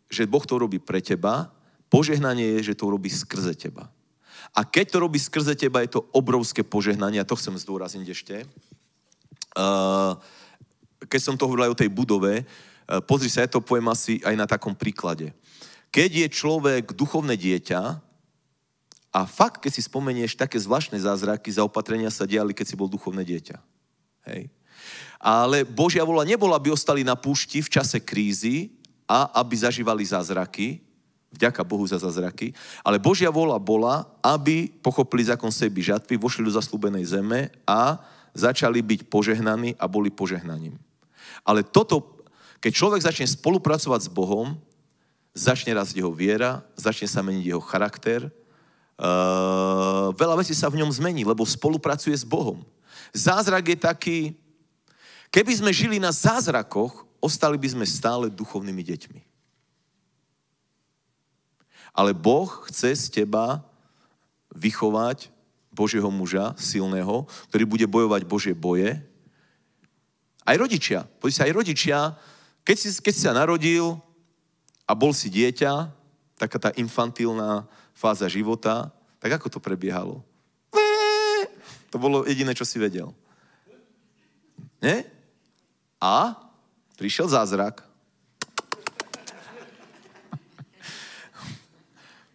že Boh to robí pre teba, požehnanie je, že to robí skrze teba. A keď to robí skrze teba, je to obrovské požehnanie, a to chcem zdôrazniť ešte. Eh, keď som to hovoril aj o tej budove, eh, pozri sa, ja to poviem asi aj na takom príklade. Keď je človek duchovné dieťa, a fakt, keď si spomenieš, také zvláštne zázraky, zaopatrenia sa diali, keď si bol duchovné dieťa. Hej. Ale Božia vola nebola, aby ostali na púšti v čase krízy a aby zažívali zázraky, vďaka Bohu za zázraky, ale Božia vola bola, aby pochopili zákon seby žatvy, vošli do zaslúbenej zeme a začali byť požehnaní a boli požehnaním. Ale toto, keď človek začne spolupracovať s Bohom, začne raz jeho viera, začne sa meniť jeho charakter, Uh, veľa vecí sa v ňom zmení, lebo spolupracuje s Bohom. Zázrak je taký, Keby sme žili na zázrakoch, ostali by sme stále duchovnými deťmi. Ale Boh chce z teba vychovať Božieho muža, silného, ktorý bude bojovať Božie boje. Aj rodičia, pozri sa, aj rodičia, keď si, keď si sa narodil a bol si dieťa, taká tá infantilná fáza života, tak ako to prebiehalo? To bolo jediné, čo si vedel. Nie? A prišiel zázrak.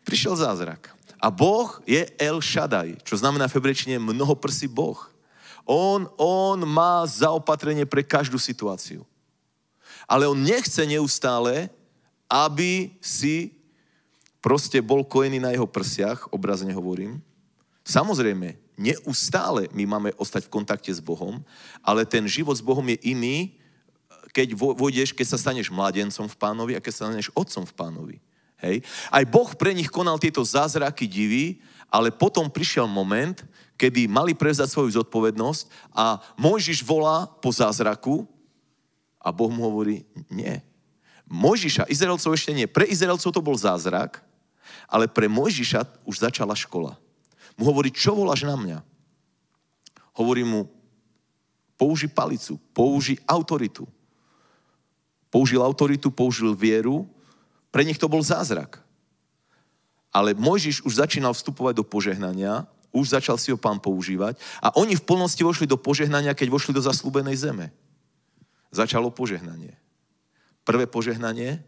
prišiel zázrak. A Boh je El Shaddai, čo znamená v hebrečine mnohoprsý Boh. On, on má zaopatrenie pre každú situáciu. Ale on nechce neustále, aby si proste bol kojený na jeho prsiach, obrazne hovorím. Samozrejme, neustále my máme ostať v kontakte s Bohom, ale ten život s Bohom je iný, keď vôjdeš, keď sa staneš mladencom v pánovi a keď sa staneš otcom v pánovi. Hej. Aj Boh pre nich konal tieto zázraky divy, ale potom prišiel moment, kedy mali prevzať svoju zodpovednosť a Mojžiš volá po zázraku a Boh mu hovorí, nie. Mojžiša, Izraelcov ešte nie. Pre Izraelcov to bol zázrak, ale pre Mojžiša už začala škola. Mu hovorí, čo voláš na mňa? Hovorí mu, použi palicu, použi autoritu. Použil autoritu, použil vieru. Pre nich to bol zázrak. Ale Mojžiš už začínal vstupovať do požehnania, už začal si ho pán používať a oni v plnosti vošli do požehnania, keď vošli do zaslúbenej zeme. Začalo požehnanie. Prvé požehnanie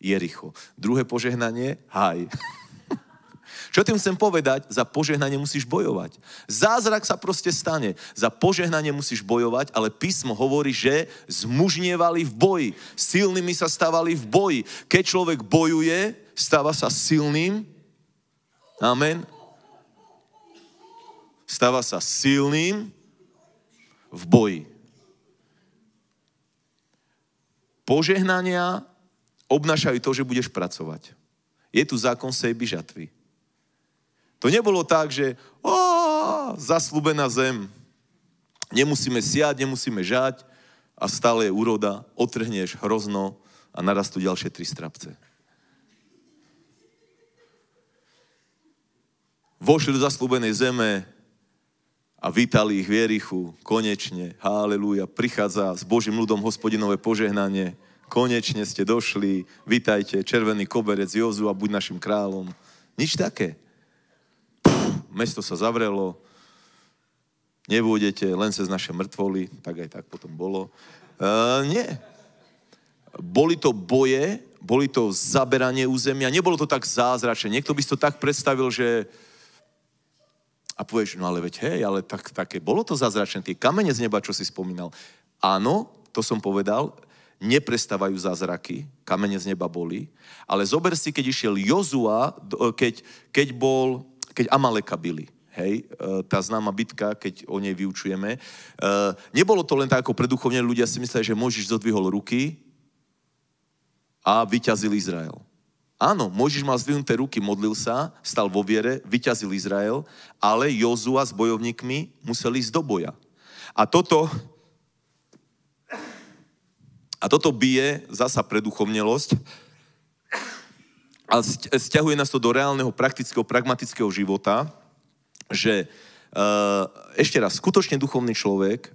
Jericho. Druhé požehnanie Haj. [LAUGHS] Čo tým chcem povedať? Za požehnanie musíš bojovať. Zázrak sa proste stane. Za požehnanie musíš bojovať, ale písmo hovorí, že zmužnievali v boji. Silnými sa stávali v boji. Keď človek bojuje, stáva sa silným. Amen. Stáva sa silným v boji. Požehnania obnašajú to, že budeš pracovať. Je tu zákon sejby žatvy. To nebolo tak, že ó, zaslúbená zem, nemusíme siať, nemusíme žať a stále je úroda, otrhneš hrozno a narastú ďalšie tri strapce. Vošli do zaslúbenej zeme a vítali ich v Jerichu, konečne, haleluja, prichádza s Božím ľudom hospodinové požehnanie, konečne ste došli, vítajte, červený koberec Jozu a buď našim kráľom. Nič také mesto sa zavrelo, Nebudete len cez naše mŕtvoly, tak aj tak potom bolo. Uh, nie. Boli to boje, boli to zaberanie územia, nebolo to tak zázračné. Niekto by si to tak predstavil, že... A povieš, no ale veď hej, ale tak, také, bolo to zázračné, tie kamene z neba, čo si spomínal. Áno, to som povedal, neprestávajú zázraky, kamene z neba boli, ale zober si, keď išiel Jozua, keď, keď bol keď Amaleka byli. Hej, e, tá známa bitka, keď o nej vyučujeme. E, nebolo to len tak, ako preduchovne ľudia si mysleli, že Možiš zodvihol ruky a vyťazil Izrael. Áno, Možiš mal zdvihnuté ruky, modlil sa, stal vo viere, vyťazil Izrael, ale Jozua s bojovníkmi museli ísť do boja. A toto, a toto bije zasa preduchovnelosť, a stiahuje nás to do reálneho, praktického, pragmatického života, že eh, ešte raz, skutočne duchovný človek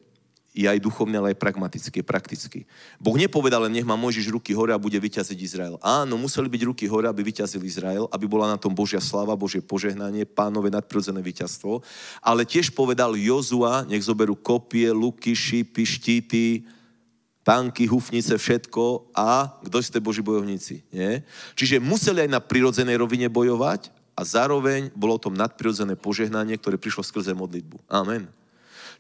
je aj duchovný, ale aj pragmatický, praktický. Boh nepovedal len, nech má Mojžiš ruky hore a bude vyťaziť Izrael. Áno, museli byť ruky hore, aby vyťazil Izrael, aby bola na tom Božia slava, Božie požehnanie, pánové nadprirodzené víťazstvo. Ale tiež povedal Jozua, nech zoberú kopie, luky, šípy, štíty, tanky, hufnice, všetko a kto ste Boží bojovníci, nie? Čiže museli aj na prirodzenej rovine bojovať a zároveň bolo to nadprirodzené požehnanie, ktoré prišlo skrze modlitbu. Amen.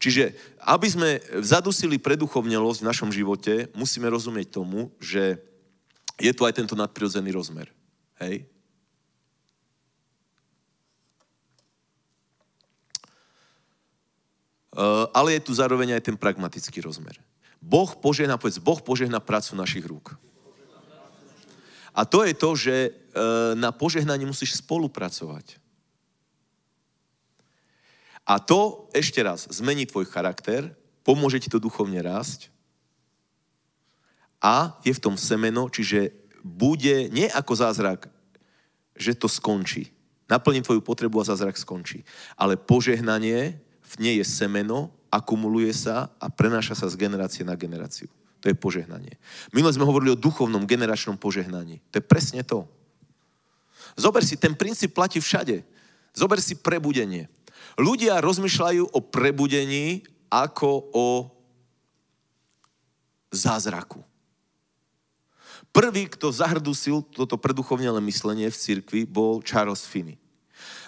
Čiže aby sme zadusili preduchovnelosť v našom živote, musíme rozumieť tomu, že je tu aj tento nadprirodzený rozmer. Hej? E, ale je tu zároveň aj ten pragmatický rozmer. Boh požehná, povedz, Boh požehná prácu našich rúk. A to je to, že e, na požehnanie musíš spolupracovať. A to, ešte raz, zmení tvoj charakter, pomôže ti to duchovne rásť a je v tom semeno, čiže bude nie ako zázrak, že to skončí. Naplní tvoju potrebu a zázrak skončí. Ale požehnanie, v nej je semeno akumuluje sa a prenáša sa z generácie na generáciu. To je požehnanie. Minule sme hovorili o duchovnom generačnom požehnaní. To je presne to. Zober si, ten princíp platí všade. Zober si prebudenie. Ľudia rozmýšľajú o prebudení ako o zázraku. Prvý, kto zahrdusil toto preduchovnele myslenie v cirkvi, bol Charles Finney.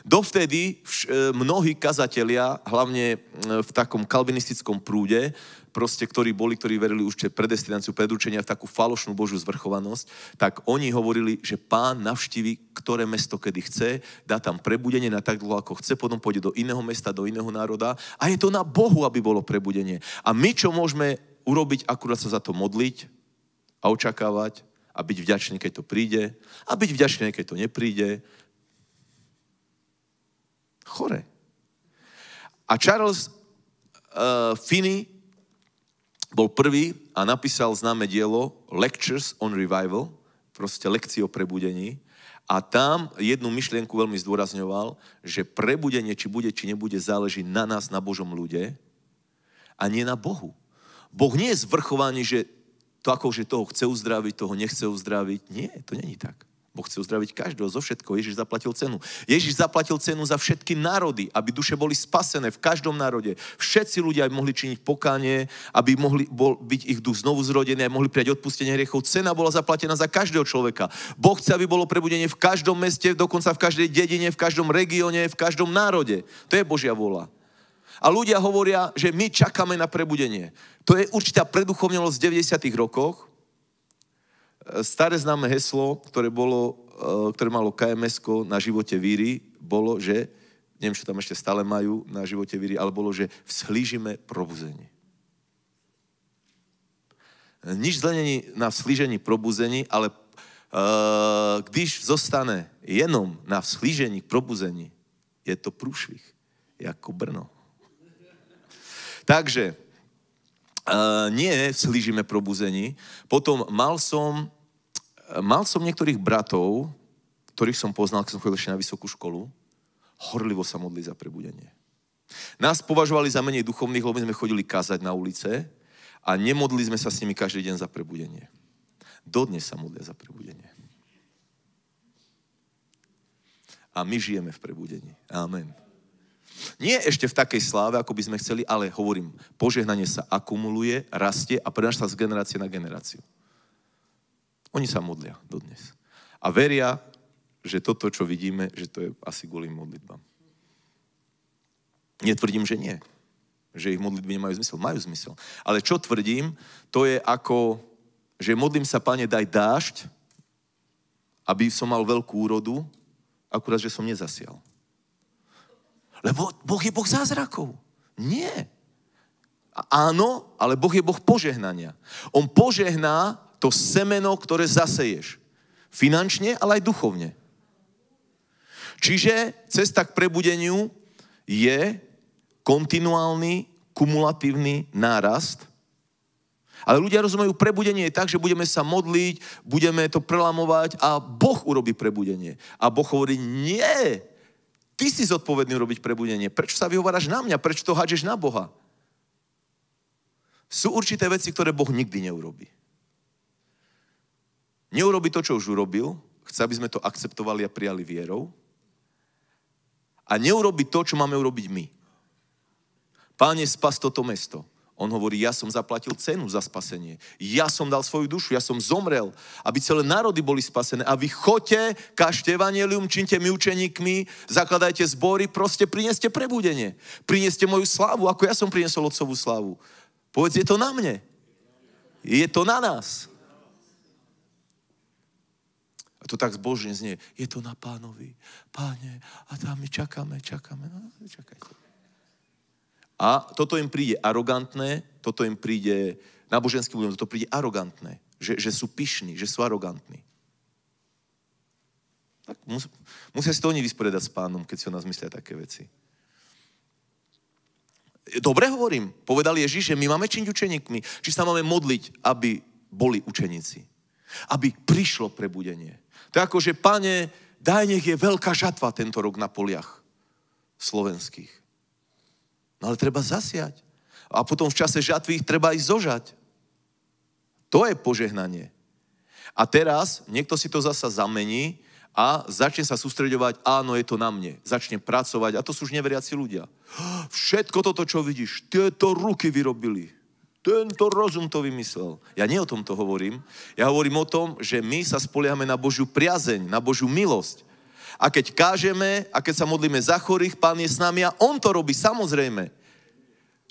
Dovtedy vš, e, mnohí kazatelia, hlavne e, v takom kalvinistickom prúde, proste, ktorí boli, ktorí verili už predestináciu, predurčenia v takú falošnú Božiu zvrchovanosť, tak oni hovorili, že pán navštívi ktoré mesto, kedy chce, dá tam prebudenie na tak dlho, ako chce, potom pôjde do iného mesta, do iného národa a je to na Bohu, aby bolo prebudenie. A my, čo môžeme urobiť, akurát sa za to modliť a očakávať a byť vďačný, keď to príde a byť vďačný, keď to nepríde Chore. A Charles uh, Finney bol prvý a napísal známe dielo Lectures on Revival, proste lekcie o prebudení. A tam jednu myšlienku veľmi zdôrazňoval, že prebudenie, či bude, či nebude, záleží na nás, na Božom ľude a nie na Bohu. Boh nie je zvrchovaný, že to ako, že toho chce uzdraviť, toho nechce uzdraviť. Nie, to není tak. Boh chce uzdraviť každého zo všetko. Ježiš zaplatil cenu. Ježiš zaplatil cenu za všetky národy, aby duše boli spasené v každom národe. Všetci ľudia mohli činiť pokánie, aby mohli bol, byť ich duch znovu zrodený, aby mohli prijať odpustenie hriechov. Cena bola zaplatená za každého človeka. Boh chce, aby bolo prebudenie v každom meste, dokonca v každej dedine, v každom regióne, v každom národe. To je Božia vola. A ľudia hovoria, že my čakáme na prebudenie. To je určitá preduchovnenosť v 90. rokoch, staré známe heslo, ktoré, bolo, e, ktoré malo kms na živote víry, bolo, že, neviem, čo tam ešte stále majú na živote víry, ale bolo, že vzhlížime probuzenie. Nič zle není na vzhlížení probuzení, ale e, když zostane jenom na vzhlížení probuzení, je to prúšvih, jako Brno. Takže e, nie vzhlížime probuzení, potom mal som mal som niektorých bratov, ktorých som poznal, keď som chodil ešte na vysokú školu, horlivo sa modli za prebudenie. Nás považovali za menej duchovných, lebo my sme chodili kázať na ulice a nemodli sme sa s nimi každý deň za prebudenie. Dodnes sa modlia za prebudenie. A my žijeme v prebudení. Amen. Nie ešte v takej sláve, ako by sme chceli, ale hovorím, požehnanie sa akumuluje, rastie a prenáša sa z generácie na generáciu. Oni sa modlia dodnes. A veria, že toto, čo vidíme, že to je asi kvôli modlitbám. Netvrdím, že nie. Že ich modlitby nemajú zmysel. Majú zmysel. Ale čo tvrdím, to je ako, že modlím sa, pane, daj dážď, aby som mal veľkú úrodu, akurát, že som nezasial. Lebo Boh je Boh zázrakov. Nie. Áno, ale Boh je Boh požehnania. On požehná to semeno, ktoré zaseješ. Finančne, ale aj duchovne. Čiže cesta k prebudeniu je kontinuálny, kumulatívny nárast. Ale ľudia rozumejú, prebudenie je tak, že budeme sa modliť, budeme to prelamovať a Boh urobí prebudenie. A Boh hovorí, nie, ty si zodpovedný urobiť prebudenie. Prečo sa vyhováraš na mňa? Prečo to hádžeš na Boha? Sú určité veci, ktoré Boh nikdy neurobí. Neurobi to, čo už urobil, chce, aby sme to akceptovali a prijali vierou. A neurobi to, čo máme urobiť my. Páne, spas toto mesto. On hovorí, ja som zaplatil cenu za spasenie. Ja som dal svoju dušu, ja som zomrel, aby celé národy boli spasené. A vy chodte, kažte evanelium, činte mi učeníkmi, zakladajte zbory, proste prineste prebudenie. Prineste moju slávu, ako ja som prinesol otcovú slávu. Povedz, je to na mne. Je to na nás to tak zbožne znie, je to na pánovi. Páne, a tam my čakáme, čakáme. No, čakajte. A toto im príde arogantné, toto im príde, náboženským ľuďom toto príde arogantné, že, že sú pyšní, že sú arogantní. Tak mus, musia si to oni vysporiadať s pánom, keď si o nás myslia také veci. Dobre hovorím, povedal Ježiš, že my máme činiť učeníkmi, či sa máme modliť, aby boli učeníci aby prišlo prebudenie. To je ako, že pane, daj nech je veľká žatva tento rok na poliach slovenských. No ale treba zasiať. A potom v čase žatvy ich treba ísť zožať. To je požehnanie. A teraz niekto si to zasa zamení a začne sa sústreďovať, áno, je to na mne. Začne pracovať a to sú už neveriaci ľudia. Všetko toto, čo vidíš, tieto ruky vyrobili. Tento rozum to vymyslel. Ja nie o tom to hovorím. Ja hovorím o tom, že my sa spoliehame na Božiu priazeň, na Božiu milosť. A keď kážeme a keď sa modlíme za chorých, Pán je s nami a On to robí, samozrejme.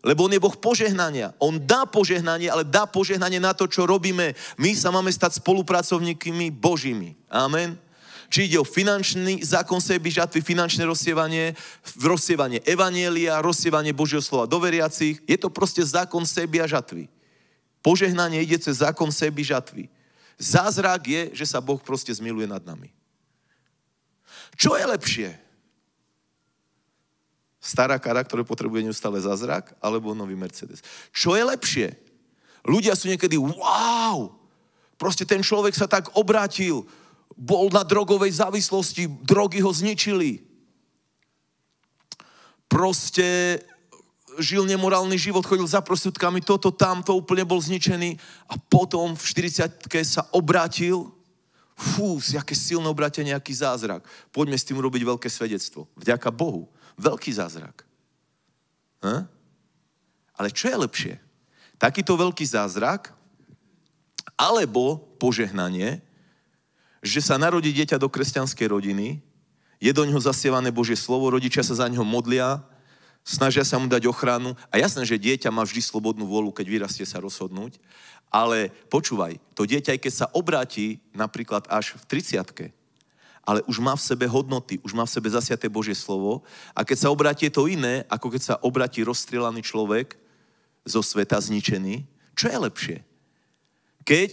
Lebo On je Boh požehnania. On dá požehnanie, ale dá požehnanie na to, čo robíme. My sa máme stať spolupracovníkmi Božími. Amen či ide o finančný zákon seby žatvy, finančné rozsievanie, rozsievanie evanielia, rozsievanie Božieho slova do veriacich. Je to proste zákon seby a žatvy. Požehnanie ide cez zákon seby žatvy. Zázrak je, že sa Boh proste zmiluje nad nami. Čo je lepšie? Stará kara, ktorá potrebuje neustále zázrak, alebo nový Mercedes. Čo je lepšie? Ľudia sú niekedy, wow, proste ten človek sa tak obrátil, bol na drogovej závislosti, drogy ho zničili. Proste žil nemorálny život, chodil za prostitútkami, toto, tamto, úplne bol zničený a potom v 40 sa obrátil. Fú, aké silné obrátenie, aký zázrak. Poďme s tým robiť veľké svedectvo. Vďaka Bohu. Veľký zázrak. Hm? Ale čo je lepšie? Takýto veľký zázrak alebo požehnanie, že sa narodí dieťa do kresťanskej rodiny, je do ňoho zasievané Božie slovo, rodičia sa za ňoho modlia, snažia sa mu dať ochranu. A jasné, že dieťa má vždy slobodnú vôľu, keď vyrastie sa rozhodnúť. Ale počúvaj, to dieťa, aj keď sa obráti napríklad až v 30 ale už má v sebe hodnoty, už má v sebe zasiaté Božie slovo a keď sa obráti je to iné, ako keď sa obráti rozstrelaný človek zo sveta zničený. Čo je lepšie? Keď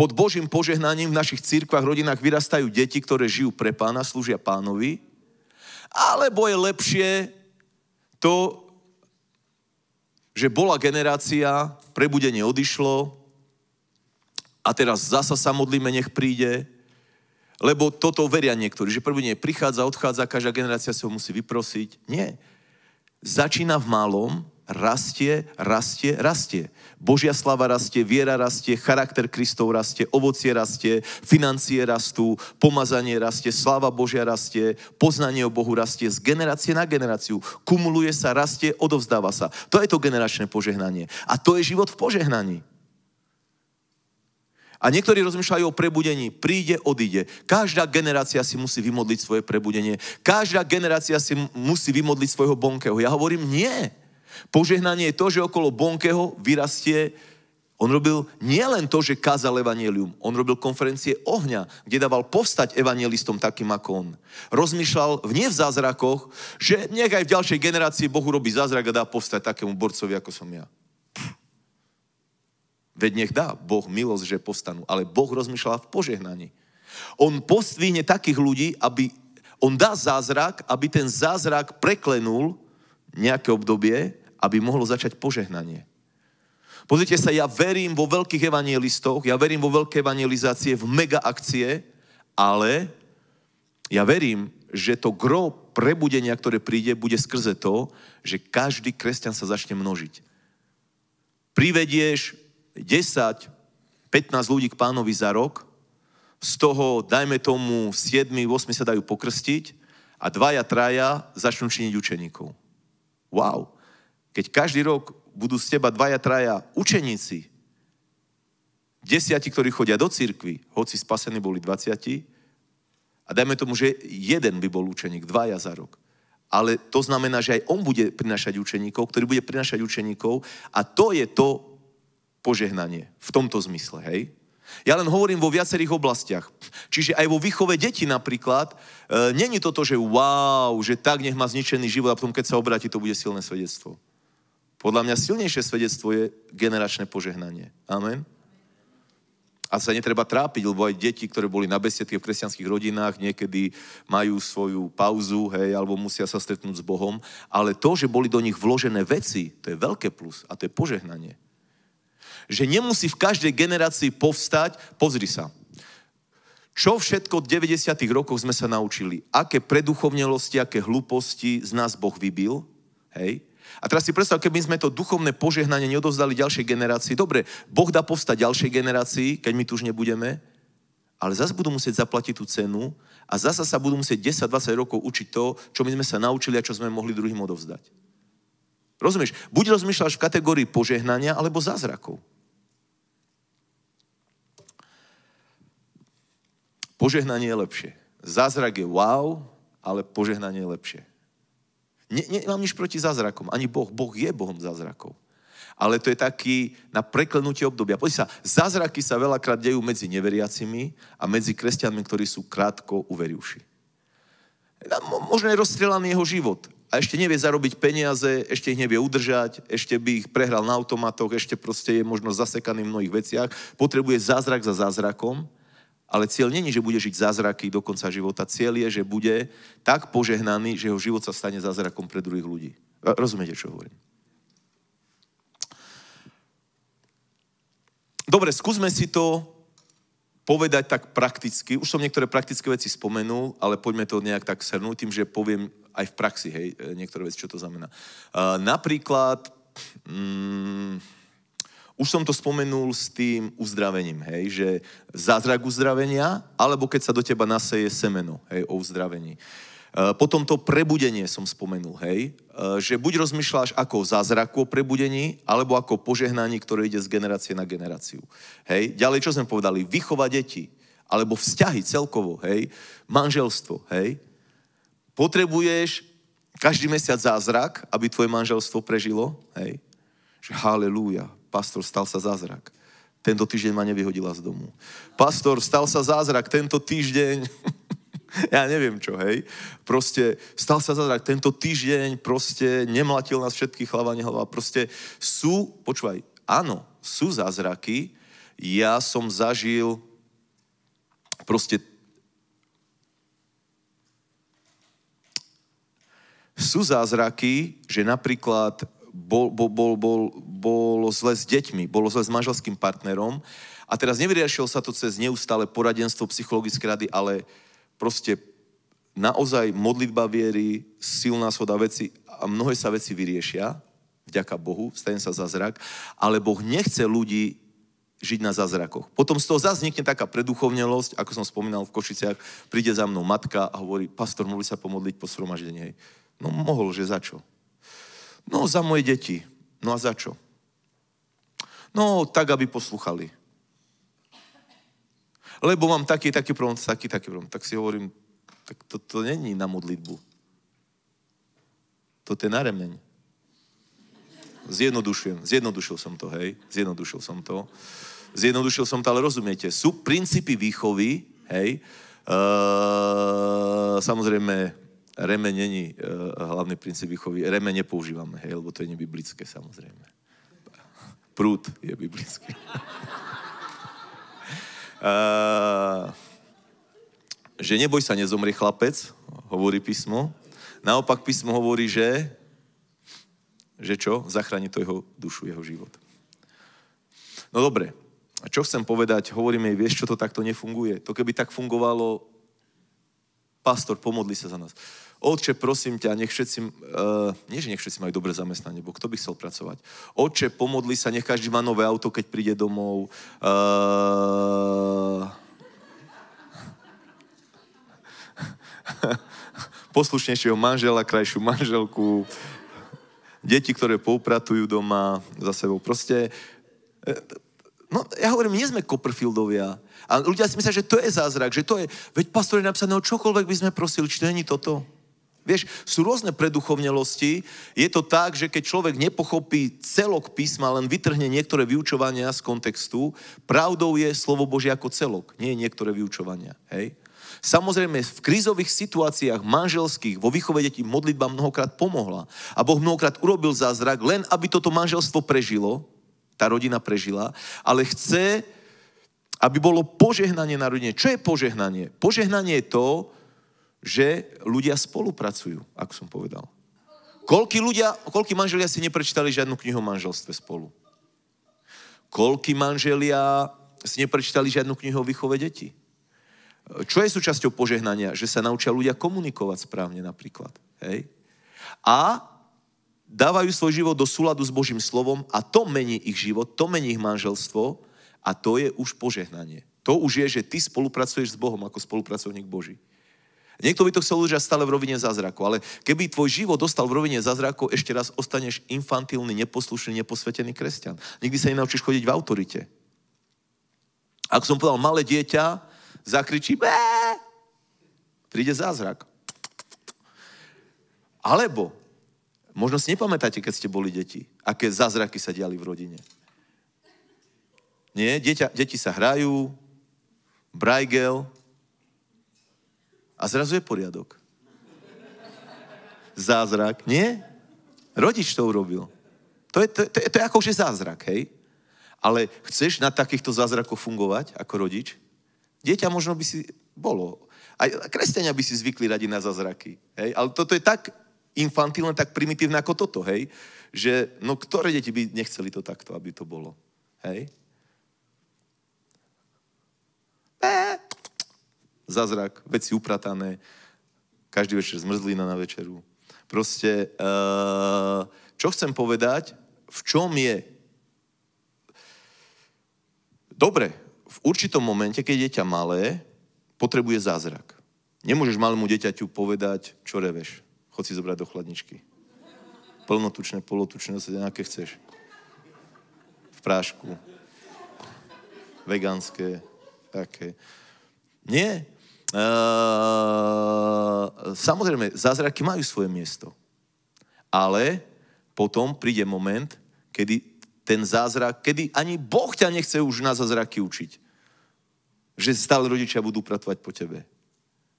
pod Božím požehnaním v našich církvách, rodinách vyrastajú deti, ktoré žijú pre pána, slúžia pánovi. Alebo je lepšie to, že bola generácia, prebudenie odišlo a teraz zasa sa modlíme, nech príde. Lebo toto veria niektorí, že prebudenie prichádza, odchádza, každá generácia si ho musí vyprosiť. Nie. Začína v malom, rastie, rastie, rastie. Božia slava rastie, viera rastie, charakter Kristov rastie, ovocie rastie, financie rastú, pomazanie rastie, sláva Božia rastie, poznanie o Bohu rastie z generácie na generáciu. Kumuluje sa, rastie, odovzdáva sa. To je to generačné požehnanie. A to je život v požehnaní. A niektorí rozmýšľajú o prebudení. Príde, odíde. Každá generácia si musí vymodliť svoje prebudenie. Každá generácia si musí vymodliť svojho bonkého. Ja hovorím, nie. Požehnanie je to, že okolo Bonkeho vyrastie on robil nielen to, že kázal evanelium, on robil konferencie ohňa, kde dával povstať evanelistom takým ako on. Rozmýšľal v nie v zázrakoch, že nech aj v ďalšej generácii Boh urobí zázrak a dá povstať takému borcovi, ako som ja. Veď nech dá Boh milosť, že povstanú. Ale Boh rozmýšľal v požehnaní. On postvíne takých ľudí, aby on dá zázrak, aby ten zázrak preklenul nejaké obdobie aby mohlo začať požehnanie. Pozrite sa, ja verím vo veľkých evangelistoch, ja verím vo veľké evangelizácie, v mega akcie, ale ja verím, že to gro prebudenia, ktoré príde, bude skrze to, že každý kresťan sa začne množiť. Privedieš 10, 15 ľudí k pánovi za rok, z toho, dajme tomu, 7, 8 sa dajú pokrstiť a dvaja, traja začnú činiť učeníkov. Wow. Keď každý rok budú z teba dvaja, traja učeníci, desiati, ktorí chodia do cirkvi, hoci spasení boli 20, a dajme tomu, že jeden by bol učeník, dvaja za rok. Ale to znamená, že aj on bude prinašať učeníkov, ktorý bude prinašať učeníkov a to je to požehnanie. V tomto zmysle, hej? Ja len hovorím vo viacerých oblastiach. Čiže aj vo výchove detí napríklad, e, není to to, že wow, že tak nech má zničený život a potom keď sa obráti, to bude silné svedectvo. Podľa mňa silnejšie svedectvo je generačné požehnanie. Amen. A sa netreba trápiť, lebo aj deti, ktoré boli na besiedke v kresťanských rodinách, niekedy majú svoju pauzu, hej, alebo musia sa stretnúť s Bohom. Ale to, že boli do nich vložené veci, to je veľké plus a to je požehnanie. Že nemusí v každej generácii povstať, pozri sa, čo všetko v 90. rokov sme sa naučili? Aké preduchovnelosti, aké hlúposti z nás Boh vybil? Hej? A teraz si predstav, keby sme to duchovné požehnanie neodovzdali ďalšej generácii. Dobre, Boh dá povstať ďalšej generácii, keď my tu už nebudeme, ale zase budú musieť zaplatiť tú cenu a zase sa budú musieť 10-20 rokov učiť to, čo my sme sa naučili a čo sme mohli druhým odovzdať. Rozumieš? Buď rozmýšľaš v kategórii požehnania alebo zázrakov. Požehnanie je lepšie. Zázrak je wow, ale požehnanie je lepšie. Ne, nemám nič proti zázrakom. Ani Boh. Boh je Bohom zázrakov. Ale to je taký na preklenutie obdobia. Poďte sa, zázraky sa veľakrát dejú medzi neveriacimi a medzi kresťanmi, ktorí sú krátko uveriuši. Možno je rozstrelaný jeho život, a ešte nevie zarobiť peniaze, ešte ich nevie udržať, ešte by ich prehral na automatoch, ešte proste je možno zasekaný v mnohých veciach, potrebuje zázrak za zázrakom ale cieľ není, že bude žiť zázraky do konca života. Cieľ je, že bude tak požehnaný, že jeho život sa stane zázrakom pre druhých ľudí. Rozumiete, čo hovorím? Dobre, skúsme si to povedať tak prakticky. Už som niektoré praktické veci spomenul, ale poďme to nejak tak shrnúť tým, že poviem aj v praxi, hej, niektoré veci, čo to znamená. Uh, napríklad... Mm, už som to spomenul s tým uzdravením, hej, že zázrak uzdravenia, alebo keď sa do teba naseje semeno, hej, o uzdravení. E, potom to prebudenie som spomenul, hej, e, že buď rozmýšľaš ako o zázraku, o prebudení, alebo ako o požehnaní, ktoré ide z generácie na generáciu. Hej, ďalej, čo sme povedali, vychova deti, alebo vzťahy celkovo, hej, manželstvo, hej. Potrebuješ každý mesiac zázrak, aby tvoje manželstvo prežilo, hej. Že halleluja, Pastor, stal sa zázrak. Tento týždeň ma nevyhodila z domu. Pastor, stal sa zázrak. Tento týždeň [LAUGHS] ja neviem čo, hej. Proste stal sa zázrak. Tento týždeň proste nemlatil nás všetkých hlava, nehlava. Proste sú, počúvaj, áno, sú zázraky. Ja som zažil proste sú zázraky, že napríklad bol, bol, bol, bol, bol zle s deťmi, bolo zle s manželským partnerom a teraz nevyriešil sa to cez neustále poradenstvo psychologické rady, ale proste naozaj modlitba viery, silná svoda veci a mnohé sa veci vyriešia, vďaka Bohu, stane sa zázrak, ale Boh nechce ľudí žiť na zázrakoch. Potom z toho zase vznikne taká preduchovnelosť, ako som spomínal v Košiciach, príde za mnou matka a hovorí, pastor, mohli sa pomodliť po sromaždení. No mohol, že za čo? No za moje deti. No a za čo? No tak, aby posluchali. Lebo mám taký, taký problém, taký, taký problém. Tak si hovorím, tak to, to není na modlitbu. To je na remeň. Zjednodušujem, zjednodušil som to, hej, zjednodušil som to. Zjednodušil som to, ale rozumiete, sú princípy výchovy, hej, e, samozrejme, remeň není e, hlavný princíp výchovy. Reme nepoužívame, hej, lebo to je nebiblické samozrejme. Prúd je biblický. uh, [LAUGHS] eh, že neboj sa, nezomri chlapec, hovorí písmo. Naopak písmo hovorí, že že čo? Zachráni to jeho dušu, jeho život. No dobre, a čo chcem povedať? Hovoríme jej, vieš, čo to takto nefunguje? To keby tak fungovalo, pastor, pomodli sa za nás. Otče, prosím ťa, nech všetci, uh, nie že nech všetci majú dobré zamestnanie, bo kto by chcel pracovať? Otče, pomodli sa, nech každý má nové auto, keď príde domov. Uh, [LAUGHS] poslušnejšieho manžela, krajšiu manželku, deti, ktoré poupratujú doma za sebou. Proste, eh, no ja hovorím, nie sme Copperfieldovia. A ľudia si myslia, že to je zázrak, že to je, veď pastor je napísané o čokoľvek by sme prosili, či to není toto. Vieš, sú rôzne preduchovnelosti. Je to tak, že keď človek nepochopí celok písma, len vytrhne niektoré vyučovania z kontextu, pravdou je slovo Božie ako celok, nie niektoré vyučovania. Hej? Samozrejme, v krízových situáciách manželských vo výchove detí modlitba mnohokrát pomohla. A Boh mnohokrát urobil zázrak, len aby toto manželstvo prežilo, tá rodina prežila, ale chce, aby bolo požehnanie na rodine. Čo je požehnanie? Požehnanie je to, že ľudia spolupracujú, ako som povedal. Koľky ľudia, koľky manželia si neprečítali žiadnu knihu o manželstve spolu? Koľky manželia si neprečítali žiadnu knihu o výchove detí? Čo je súčasťou požehnania? Že sa naučia ľudia komunikovať správne napríklad. Hej? A dávajú svoj život do súladu s Božím slovom a to mení ich život, to mení ich manželstvo a to je už požehnanie. To už je, že ty spolupracuješ s Bohom ako spolupracovník Boží. Niekto by to chcel udržať stále v rovine zázraku, ale keby tvoj život dostal v rovine zázraku, ešte raz ostaneš infantilný, neposlušný, neposvetený kresťan. Nikdy sa nenaučíš chodiť v autorite. Ak som povedal malé dieťa, zakričí bé, príde zázrak. Alebo, možno si nepamätáte, keď ste boli deti, aké zázraky sa diali v rodine. Nie, deti sa hrajú, brajgel, a zrazu je poriadok. Zázrak. Nie? Rodič to urobil. To je, to, to, to je akože zázrak, hej? Ale chceš na takýchto zázrakoch fungovať ako rodič? Dieťa možno by si bolo. A kresťania by si zvykli radi na zázraky. Hej? Ale toto je tak infantilné, tak primitívne ako toto, hej? Že, no ktoré deti by nechceli to takto, aby to bolo? Hej? zázrak, veci upratané, každý večer zmrzlina na večeru. Proste, eh, čo chcem povedať, v čom je... Dobre, v určitom momente, keď je dieťa malé, potrebuje zázrak. Nemôžeš malému dieťaťu povedať, čo reveš. Chod si zobrať do chladničky. Plnotučné, polotučné, zase nejaké chceš. V prášku. Vegánske, také. Nie, samozrejme, zázraky majú svoje miesto. Ale potom príde moment, kedy ten zázrak, kedy ani Boh ťa nechce už na zázraky učiť. Že stále rodičia budú pratovať po tebe.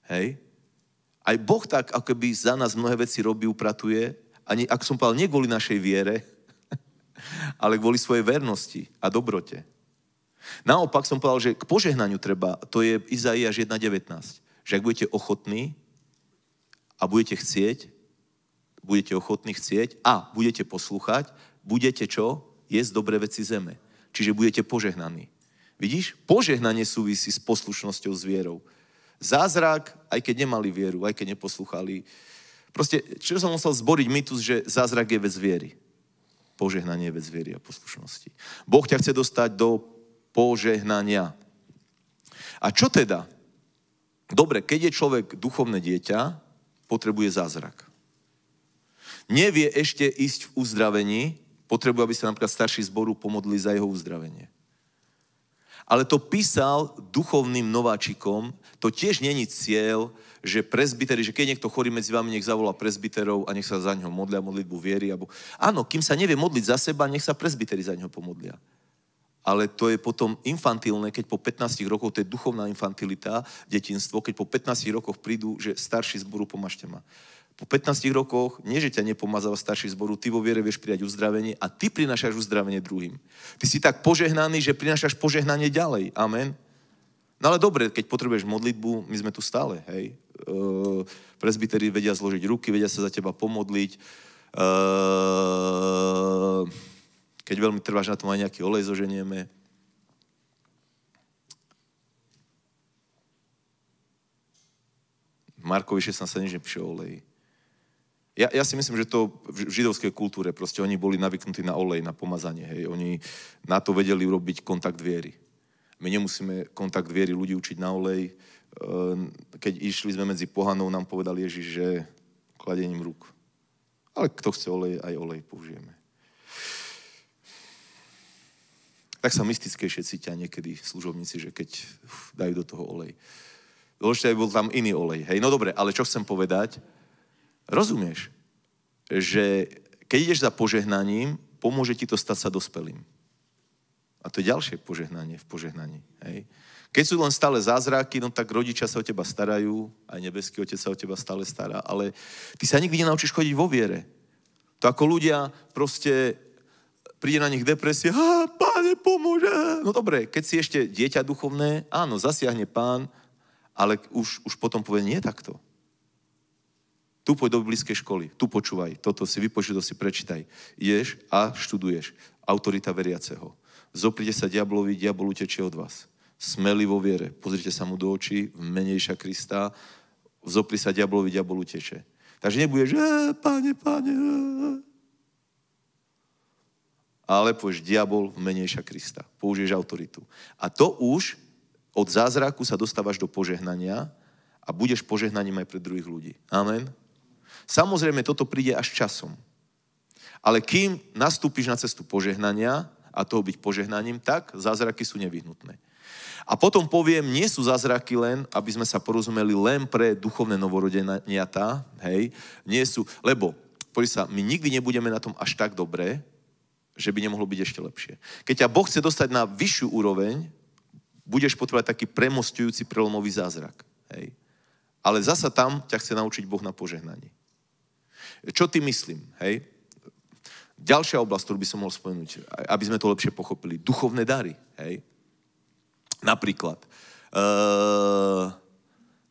Hej? Aj Boh tak, ako by za nás mnohé veci robí, upratuje. Ani, ak som povedal, nie kvôli našej viere, [LAUGHS] ale kvôli svojej vernosti a dobrote. Naopak som povedal, že k požehnaniu treba, to je Izaiáš 1.19, že ak budete ochotní a budete chcieť, budete ochotní chcieť a budete poslúchať, budete čo? Jesť dobré veci zeme. Čiže budete požehnaní. Vidíš? Požehnanie súvisí s poslušnosťou s vierou. Zázrak, aj keď nemali vieru, aj keď neposlúchali. Proste, čo som musel zboriť mýtus, že zázrak je vec viery. Požehnanie je vec viery a poslušnosti. Boh ťa chce dostať do požehnania. A čo teda? Dobre, keď je človek duchovné dieťa, potrebuje zázrak. Nevie ešte ísť v uzdravení, potrebuje, aby sa napríklad starší zboru pomodli za jeho uzdravenie. Ale to písal duchovným nováčikom, to tiež není cieľ, že prezbiteri, že keď niekto chorý medzi vami, nech zavolá prezbiterov a nech sa za ňo modlia modlitbu viery. Alebo... Áno, kým sa nevie modliť za seba, nech sa prezbiteri za ňo pomodlia ale to je potom infantilné, keď po 15 rokoch, to je duchovná infantilita, detinstvo, keď po 15 rokoch prídu, že starší zboru pomažte ma. Po 15 rokoch, nie že ťa nepomazáva starší zboru, ty vo viere vieš prijať uzdravenie a ty prinašaš uzdravenie druhým. Ty si tak požehnaný, že prinašaš požehnanie ďalej. Amen. No ale dobre, keď potrebuješ modlitbu, my sme tu stále, hej. Uh, presbyteri vedia zložiť ruky, vedia sa za teba pomodliť. Uh, keď veľmi trváš na tom, aj nejaký olej zoženieme. Markovi 16 sa nič nepíše o oleji. Ja, ja si myslím, že to v židovskej kultúre, proste oni boli navyknutí na olej, na pomazanie, hej. Oni na to vedeli urobiť kontakt viery. My nemusíme kontakt viery ľudí učiť na olej. Ehm, keď išli sme medzi pohanou, nám povedal Ježiš, že kladením rúk. Ale kto chce olej, aj olej použijeme. tak sa mystickejšie cítia niekedy služobníci, že keď uf, dajú do toho olej. Dôležité, aby bol tam iný olej. Hej, no dobre, ale čo chcem povedať? Rozumieš, že keď ideš za požehnaním, pomôže ti to stať sa dospelým. A to je ďalšie požehnanie v požehnaní. Hej. Keď sú len stále zázraky, no tak rodičia sa o teba starajú, aj nebeský otec sa o teba stále stará, ale ty sa nikdy nenaučíš chodiť vo viere. To ako ľudia proste príde na nich depresia, a páne pomôže. No dobre, keď si ešte dieťa duchovné, áno, zasiahne pán, ale už, už potom povie, nie takto. Tu poď do blízkej školy, tu počúvaj, toto si vypočuj, to si prečítaj. Ješ a študuješ. Autorita veriaceho. Zoprite sa diablovi, diabol utečie od vás. Smeli vo viere, pozrite sa mu do očí, v menejša Krista, zopri sa diablovi, diabol utečie. Takže nebudeš, e, páne, páne, ale povieš diabol v menejša Krista. Použiješ autoritu. A to už od zázraku sa dostávaš do požehnania a budeš požehnaním aj pre druhých ľudí. Amen. Samozrejme, toto príde až časom. Ale kým nastúpiš na cestu požehnania a toho byť požehnaním, tak zázraky sú nevyhnutné. A potom poviem, nie sú zázraky len, aby sme sa porozumeli, len pre duchovné novorodeniatá, hej, nie sú, lebo, poď sa, my nikdy nebudeme na tom až tak dobré, že by nemohlo byť ešte lepšie. Keď ťa Boh chce dostať na vyššiu úroveň, budeš potrebovať taký premostujúci prelomový zázrak. Hej. Ale zasa tam ťa chce naučiť Boh na požehnanie. Čo ty myslím? Hej? Ďalšia oblasť, ktorú by som mohol spomenúť, aby sme to lepšie pochopili. Duchovné dary. Hej? Napríklad. Uh,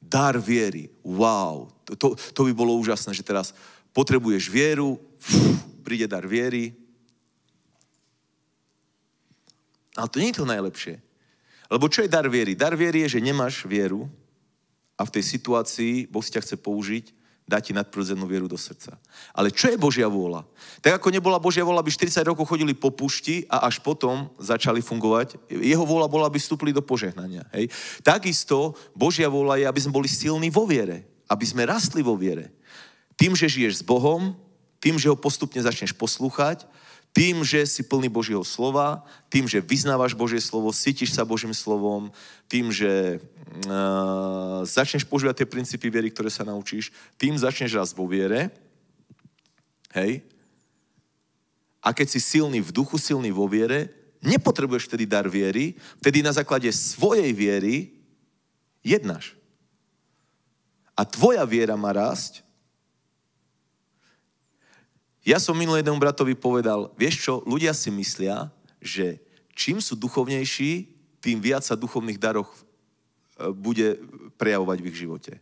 dar viery. Wow. To, to by bolo úžasné, že teraz potrebuješ vieru, fú, príde dar viery, Ale to nie je to najlepšie. Lebo čo je dar viery? Dar viery je, že nemáš vieru a v tej situácii Boh ťa chce použiť, dá ti nadprirodzenú vieru do srdca. Ale čo je Božia vôľa? Tak ako nebola Božia vôľa, aby 40 rokov chodili po pušti a až potom začali fungovať. Jeho vôľa bola, aby vstúpili do požehnania. Hej? Takisto Božia vôľa je, aby sme boli silní vo viere. Aby sme rastli vo viere. Tým, že žiješ s Bohom, tým, že ho postupne začneš poslúchať, tým, že si plný Božieho slova, tým, že vyznávaš Božie slovo, sítiš sa Božím slovom, tým, že uh, začneš používať tie princípy viery, ktoré sa naučíš, tým začneš raz vo viere, hej, a keď si silný v duchu, silný vo viere, nepotrebuješ vtedy dar viery, vtedy na základe svojej viery jednáš. A tvoja viera má rásť, ja som minulý jednom bratovi povedal, vieš čo, ľudia si myslia, že čím sú duchovnejší, tým viac sa duchovných daroch e, bude prejavovať v ich živote.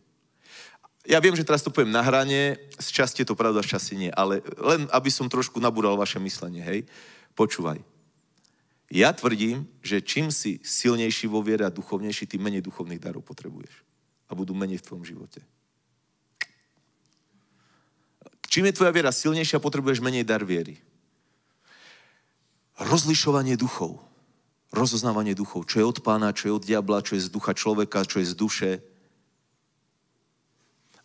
Ja viem, že teraz to poviem na hrane, z časti je to pravda, z časti nie, ale len aby som trošku nabúral vaše myslenie, hej. Počúvaj. Ja tvrdím, že čím si silnejší vo viere a duchovnejší, tým menej duchovných darov potrebuješ. A budú menej v tvojom živote. Čím je tvoja viera silnejšia, potrebuješ menej dar viery. Rozlišovanie duchov. Rozoznávanie duchov. Čo je od pána, čo je od diabla, čo je z ducha človeka, čo je z duše.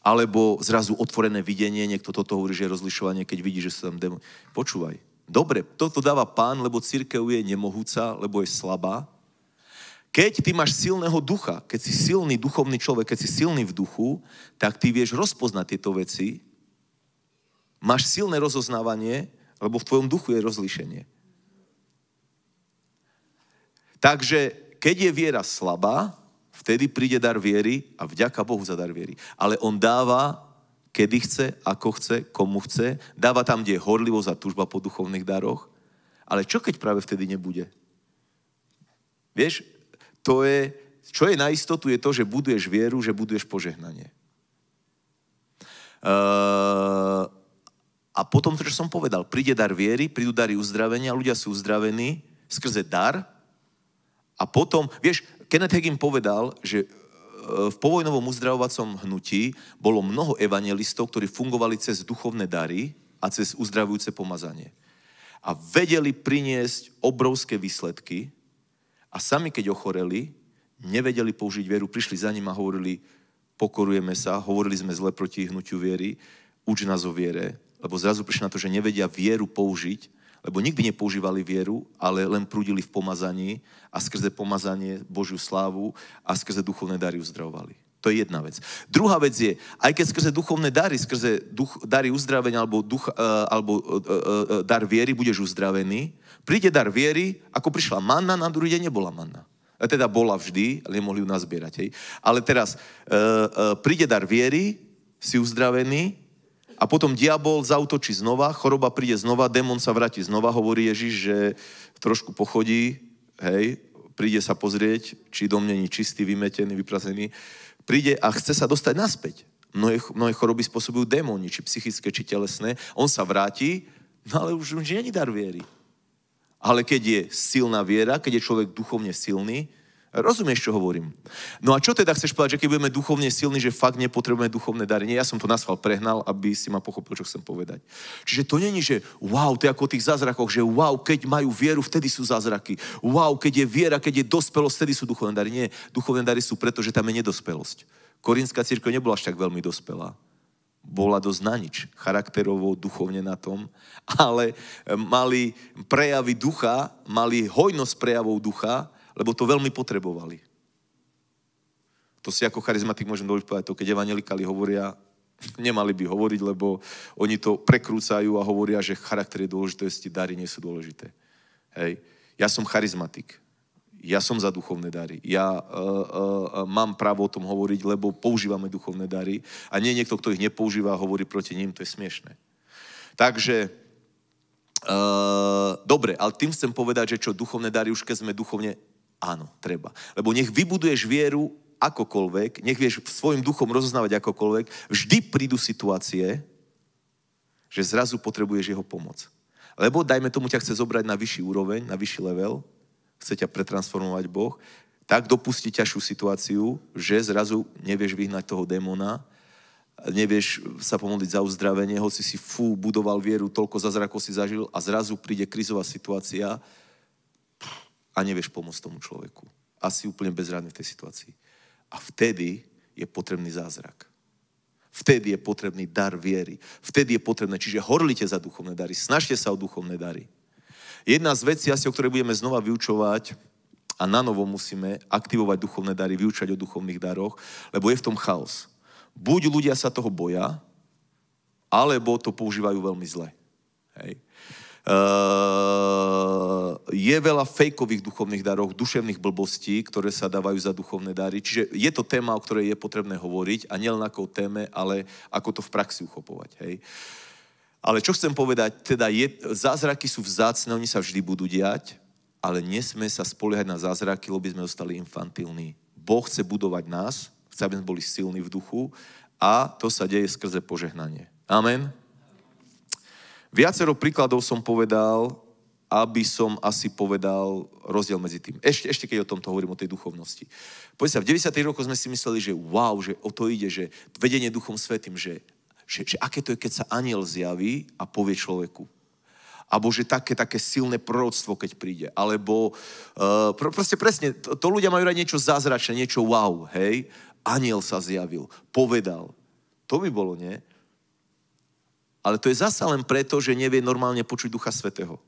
Alebo zrazu otvorené videnie, niekto toto hovorí, že je rozlišovanie, keď vidí, že sa tam demoni. Počúvaj, dobre, toto dáva pán, lebo církev je nemohúca, lebo je slabá. Keď ty máš silného ducha, keď si silný duchovný človek, keď si silný v duchu, tak ty vieš rozpoznať tieto veci Máš silné rozoznávanie, lebo v tvojom duchu je rozlíšenie. Takže keď je viera slabá, vtedy príde dar viery a vďaka Bohu za dar viery. Ale on dáva, kedy chce, ako chce, komu chce. Dáva tam, kde je horlivosť a tužba po duchovných daroch. Ale čo keď práve vtedy nebude? Vieš, to je, čo je na istotu, je to, že buduješ vieru, že buduješ požehnanie. Uh, a potom to, čo som povedal, príde dar viery, prídu dary uzdravenia, ľudia sú uzdravení skrze dar. A potom, vieš, Kenneth Hagin povedal, že e, v povojnovom uzdravovacom hnutí bolo mnoho evangelistov, ktorí fungovali cez duchovné dary a cez uzdravujúce pomazanie. A vedeli priniesť obrovské výsledky a sami, keď ochoreli, nevedeli použiť vieru, prišli za ním a hovorili, pokorujeme sa, hovorili sme zle proti hnutiu viery, uč nás o viere, lebo zrazu prišli na to, že nevedia vieru použiť, lebo nikdy nepoužívali vieru, ale len prúdili v pomazaní a skrze pomazanie Božiu slávu a skrze duchovné dary uzdravovali. To je jedna vec. Druhá vec je, aj keď skrze duchovné dary, skrze duch, dary uzdravenia alebo, duch, e, alebo e, e, dar viery budeš uzdravený, príde dar viery, ako prišla manna, na druhý deň nebola manna. Teda bola vždy, ale nemohli ju nazbierať. Hej. Ale teraz uh, uh, príde dar viery, si uzdravený, a potom diabol zautočí znova, choroba príde znova, démon sa vráti znova, hovorí Ježiš, že trošku pochodí, hej, príde sa pozrieť, či dom není čistý, vymetený, vyprazený. príde a chce sa dostať naspäť. Mnohé, mnohé choroby spôsobujú démoni, či psychické, či telesné. On sa vráti, no ale už, už není dar viery. Ale keď je silná viera, keď je človek duchovne silný, Rozumieš, čo hovorím? No a čo teda chceš povedať, že keď budeme duchovne silní, že fakt nepotrebujeme duchovné darenie? Ja som to nasval prehnal, aby si ma pochopil, čo chcem povedať. Čiže to není, že wow, to je ako o tých zázrakoch, že wow, keď majú vieru, vtedy sú zázraky. Wow, keď je viera, keď je dospelosť, vtedy sú duchovné dary. Nie, duchovné dary sú preto, že tam je nedospelosť. Korinská církev nebola až tak veľmi dospelá bola dosť na nič, charakterovo, duchovne na tom, ale mali prejavy ducha, mali hojnosť prejavov ducha, lebo to veľmi potrebovali. To si ako charizmatik môžem dovoliť povedať, to keď evangelikali hovoria, nemali by hovoriť, lebo oni to prekrúcajú a hovoria, že charakter je dôležitosti, dary nie sú dôležité. Hej. Ja som charizmatik, ja som za duchovné dary. Ja uh, uh, mám právo o tom hovoriť, lebo používame duchovné dary. A nie niekto, kto ich nepoužíva a hovorí proti ním, to je smiešné. Takže, uh, dobre, ale tým chcem povedať, že čo duchovné dary, už keď sme duchovne Áno, treba. Lebo nech vybuduješ vieru akokoľvek, nech vieš svojim duchom rozoznávať akokoľvek, vždy prídu situácie, že zrazu potrebuješ jeho pomoc. Lebo, dajme tomu, ťa chce zobrať na vyšší úroveň, na vyšší level, chce ťa pretransformovať Boh, tak dopustí ťažšiu situáciu, že zrazu nevieš vyhnať toho démona, nevieš sa pomodliť za uzdravenie, hoci si fú, budoval vieru, toľko zázrakov si zažil a zrazu príde krizová situácia, a nevieš pomôcť tomu človeku. Asi úplne bezradný v tej situácii. A vtedy je potrebný zázrak. Vtedy je potrebný dar viery. Vtedy je potrebné, čiže horlite za duchovné dary, snažte sa o duchovné dary. Jedna z vecí, asi o ktorej budeme znova vyučovať a na novo musíme aktivovať duchovné dary, vyučať o duchovných daroch, lebo je v tom chaos. Buď ľudia sa toho boja, alebo to používajú veľmi zle. Hej. Uh, je veľa fejkových duchovných darov, duševných blbostí, ktoré sa dávajú za duchovné dary. Čiže je to téma, o ktorej je potrebné hovoriť a nielen ako téme, ale ako to v praxi uchopovať. Hej. Ale čo chcem povedať, teda je, zázraky sú vzácne, oni sa vždy budú diať, ale nesme sa spoliehať na zázraky, lebo by sme zostali infantilní. Boh chce budovať nás, chce, aby sme boli silní v duchu a to sa deje skrze požehnanie. Amen. Viacero príkladov som povedal, aby som asi povedal rozdiel medzi tým. Ešte, ešte keď o tomto hovorím, o tej duchovnosti. Poďte sa, v 90. rokoch sme si mysleli, že wow, že o to ide, že vedenie duchom svetým, že, že, že aké to je, keď sa aniel zjaví a povie človeku. Abo že také, také silné proroctvo, keď príde. Alebo uh, proste presne, to, to ľudia majú rád niečo zázračné, niečo wow, hej. Aniel sa zjavil, povedal. To by bolo, nie? Ale to je zasa len preto, že nevie normálne počuť Ducha Svetého.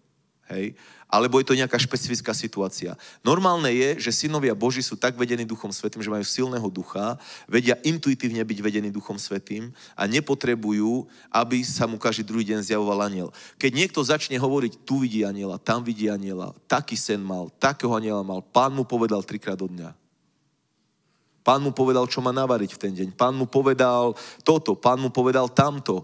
Hej? Alebo je to nejaká špecifická situácia. Normálne je, že synovia Boží sú tak vedení Duchom Svetým, že majú silného ducha, vedia intuitívne byť vedení Duchom Svetým a nepotrebujú, aby sa mu každý druhý deň zjavoval aniel. Keď niekto začne hovoriť, tu vidí aniela, tam vidí aniela, taký sen mal, takého aniela mal, pán mu povedal trikrát do dňa. Pán mu povedal, čo má navariť v ten deň. Pán mu povedal toto, pán mu povedal tamto. E,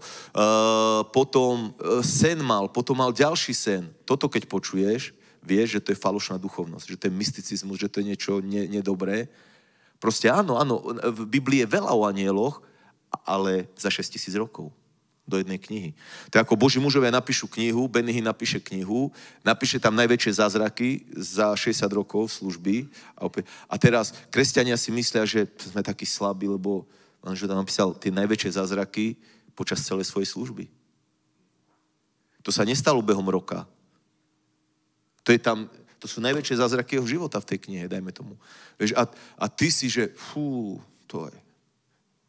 potom e, sen mal, potom mal ďalší sen. Toto keď počuješ, vieš, že to je falošná duchovnosť, že to je mysticizmus, že to je niečo ne, nedobré. Proste áno, áno, v Biblii je veľa o anieloch, ale za 6000 rokov do jednej knihy. To je ako boží mužovia napíšu knihu, Benihy napíše knihu, napíše tam najväčšie zázraky za 60 rokov služby. A, opäť, a teraz kresťania si myslia, že sme takí slabí, lebo že tam napísal tie najväčšie zázraky počas celej svojej služby. To sa nestalo behom roka. To, je tam, to sú najväčšie zázraky jeho života v tej knihe, dajme tomu. Vieš, a, a ty si, že fú, to je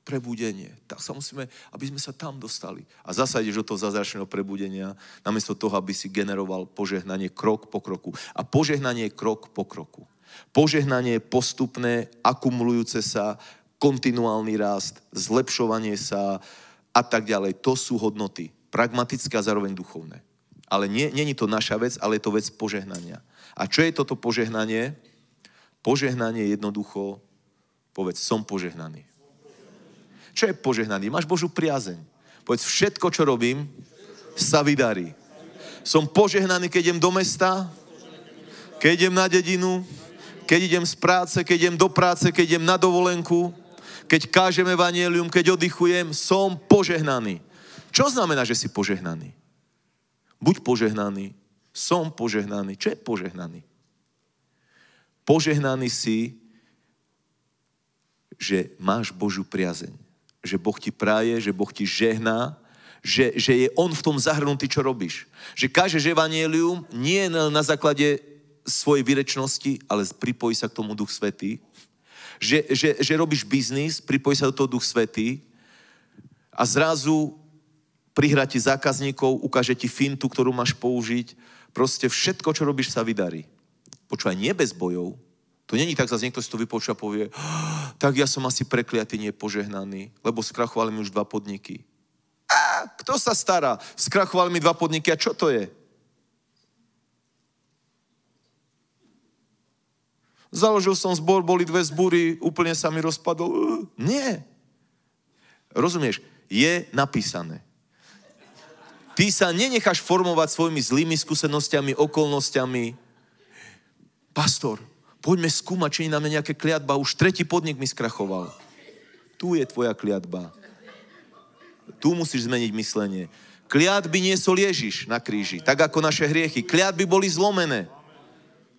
prebudenie. Tak sa musíme, aby sme sa tam dostali. A zasa ideš do toho zázračného prebudenia, namiesto toho, aby si generoval požehnanie krok po kroku. A požehnanie krok po kroku. Požehnanie je postupné, akumulujúce sa, kontinuálny rast, zlepšovanie sa a tak ďalej. To sú hodnoty. Pragmatické a zároveň duchovné. Ale nie, nie je to naša vec, ale je to vec požehnania. A čo je toto požehnanie? Požehnanie jednoducho, povedz, som požehnaný. Čo je požehnaný? Máš Božú priazeň. Povedz, všetko, čo robím, sa vydarí. Som požehnaný, keď idem do mesta, keď idem na dedinu, keď idem z práce, keď idem do práce, keď idem na dovolenku, keď kážeme vanielium, keď oddychujem, som požehnaný. Čo znamená, že si požehnaný? Buď požehnaný, som požehnaný. Čo je požehnaný? Požehnaný si, že máš Božiu priazeň že Boh ti praje, že Boh ti žehná, že, že je On v tom zahrnutý, čo robíš. Že kážeš evanielium nie na základe svojej vyrečnosti, ale pripojí sa k tomu Duch Svetý. Že, že, že robíš biznis, pripojí sa do toho Duch Svetý a zrazu prihra ti zákazníkov, ukáže ti fintu, ktorú máš použiť. Proste všetko, čo robíš, sa vydarí. Počúvaj, nie bez bojov, to není tak, zase niekto si to vypočuje a povie, ah, tak ja som asi prekliatý, nie požehnaný, lebo skrachovali mi už dva podniky. A kto sa stará? Skrachovali mi dva podniky a čo to je? Založil som zbor, boli dve zbúry, úplne sa mi rozpadol. Nie. Rozumieš? Je napísané. Ty sa nenecháš formovať svojimi zlými skúsenostiami, okolnostiami. Pastor, Poďme skúmať, či je na mňa nejaká kliatba. Už tretí podnik mi skrachoval. Tu je tvoja kliatba. Tu musíš zmeniť myslenie. Kliat by niesol Ježiš na kríži, tak ako naše hriechy. Kliat by boli zlomené.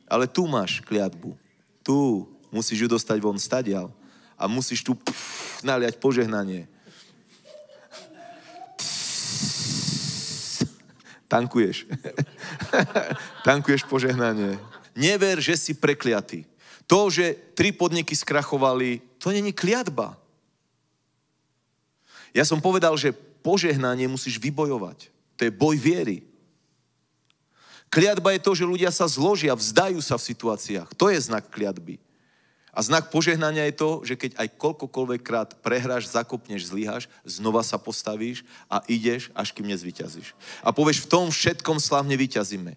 Ale tu máš kliatbu. Tu musíš ju dostať von stadial. A musíš tu pff, naliať požehnanie. tankuješ. [LAUGHS] tankuješ požehnanie never, že si prekliatý. To, že tri podniky skrachovali, to není kliatba. Ja som povedal, že požehnanie musíš vybojovať. To je boj viery. Kliatba je to, že ľudia sa zložia, vzdajú sa v situáciách. To je znak kliatby. A znak požehnania je to, že keď aj koľkokoľvek krát prehráš, zakopneš, zlyháš, znova sa postavíš a ideš, až kým nezvyťazíš. A povieš, v tom všetkom slávne vyťazíme.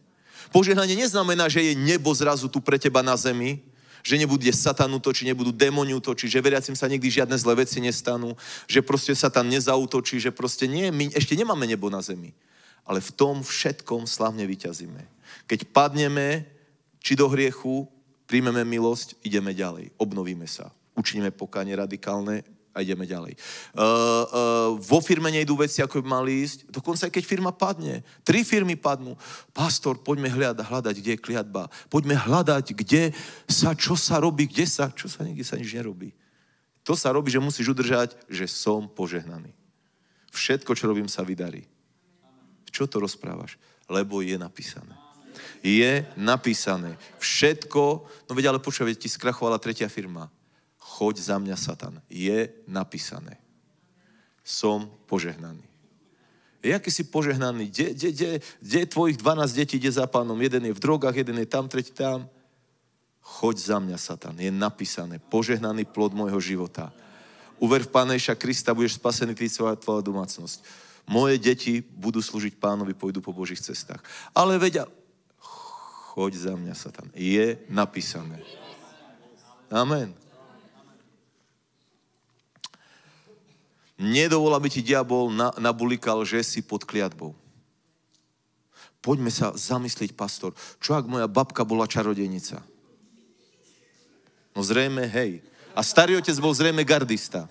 Požehnanie neznamená, že je nebo zrazu tu pre teba na zemi, že nebude satanu točiť nebudú demoni útočiť, že veriacim sa nikdy žiadne zlé veci nestanú, že proste satan nezautočí, že proste nie, my ešte nemáme nebo na zemi. Ale v tom všetkom slavne vyťazíme. Keď padneme, či do hriechu, príjmeme milosť, ideme ďalej, obnovíme sa. Učiníme pokanie radikálne, a ideme ďalej. Uh, uh, vo firme nejdú veci, ako by mali ísť. Dokonca aj keď firma padne. Tri firmy padnú. Pastor, poďme hľadať, hľadať, kde je kliatba. Poďme hľadať, kde sa, čo sa robí, kde sa, čo sa nikdy sa nič nerobí. To sa robí, že musíš udržať, že som požehnaný. Všetko, čo robím, sa vydarí. Čo to rozprávaš? Lebo je napísané je napísané. Všetko, no veď ale počúvaj, ti skrachovala tretia firma choď za mňa, Satan. Je napísané. Som požehnaný. Jaký si požehnaný? Kde, kde, kde, kde je tvojich 12 detí, kde za pánom? Jeden je v drogách, jeden je tam, tretí tam. Choď za mňa, Satan. Je napísané. Požehnaný plod môjho života. Uver v pánejša Krista, budeš spasený ty svoja tvoja domácnosť. Moje deti budú slúžiť pánovi, pôjdu po Božích cestách. Ale vedia, choď za mňa, Satan. Je napísané. Amen. Nedovol, aby ti diabol na, nabulikal, že si pod kliatbou. Poďme sa zamyslieť, pastor, čo ak moja babka bola čarodenica? No zrejme, hej. A starý otec bol zrejme gardista.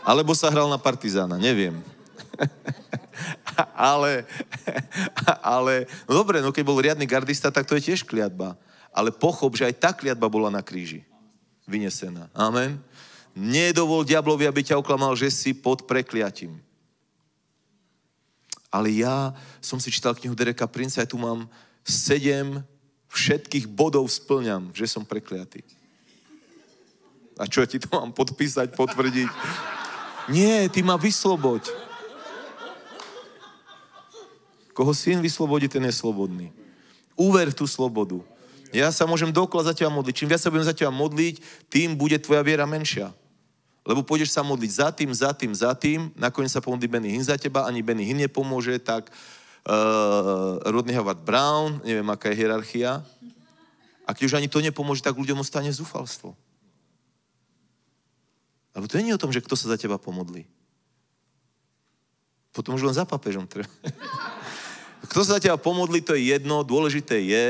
Alebo sa hral na partizána, neviem. [LAUGHS] ale, [LAUGHS] ale, no dobre, no keď bol riadny gardista, tak to je tiež kliatba. Ale pochop, že aj tá kliatba bola na kríži. Vynesená. Amen. Nedovol diablovi, aby ťa oklamal, že si pod prekliatím. Ale ja som si čítal knihu Dereka Prince, ja tu mám sedem všetkých bodov splňam, že som prekliatý. A čo, ja ti to mám podpísať, potvrdiť? Nie, ty ma vysloboď. Koho syn vyslobodí, ten je slobodný. Uver v tú slobodu. Ja sa môžem dokola za teba modliť. Čím viac sa budem za teba modliť, tým bude tvoja viera menšia lebo pôjdeš sa modliť za tým, za tým, za tým, nakoniec sa pomodlí Benny Hinn za teba, ani Benny Hinn nepomôže, tak uh, Rodney Howard Brown, neviem, aká je hierarchia. A keď už ani to nepomôže, tak ľuďom ostane zúfalstvo. Lebo to nie je o tom, že kto sa za teba pomodlí. Potom už len za papežom treba. [LAUGHS] kto sa za teba pomodlí, to je jedno. Dôležité je,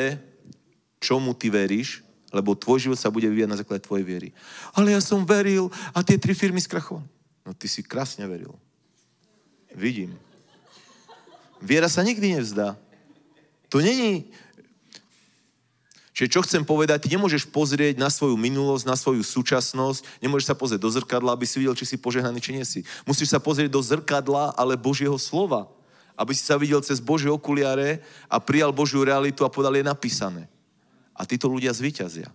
čomu ty veríš lebo tvoj život sa bude vyvíjať na základe tvojej viery. Ale ja som veril a tie tri firmy skrachovali. No ty si krásne veril. Vidím. Viera sa nikdy nevzdá. To není... Čiže čo chcem povedať, ty nemôžeš pozrieť na svoju minulosť, na svoju súčasnosť, nemôžeš sa pozrieť do zrkadla, aby si videl, či si požehnaný, či nie si. Musíš sa pozrieť do zrkadla, ale Božieho slova. Aby si sa videl cez Božie okuliare a prijal Božiu realitu a podal je napísané a títo ľudia zvíťazia.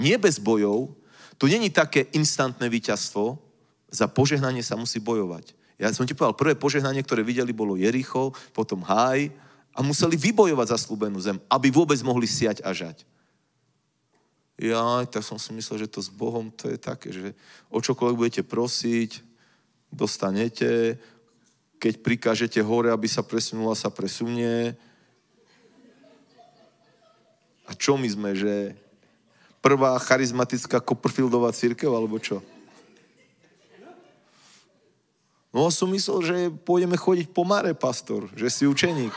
Nie bez bojov. Tu není také instantné víťazstvo. Za požehnanie sa musí bojovať. Ja som ti povedal, prvé požehnanie, ktoré videli, bolo Jericho, potom Háj a museli vybojovať zaslúbenú zem, aby vôbec mohli siať a žať. Ja, tak som si myslel, že to s Bohom to je také, že o čokoľvek budete prosiť, dostanete, keď prikážete hore, aby sa presunula, sa presunie, a čo my sme, že prvá charizmatická Copperfieldová církev, alebo čo? No a som myslel, že pôjdeme chodiť po mare, pastor, že si učeník.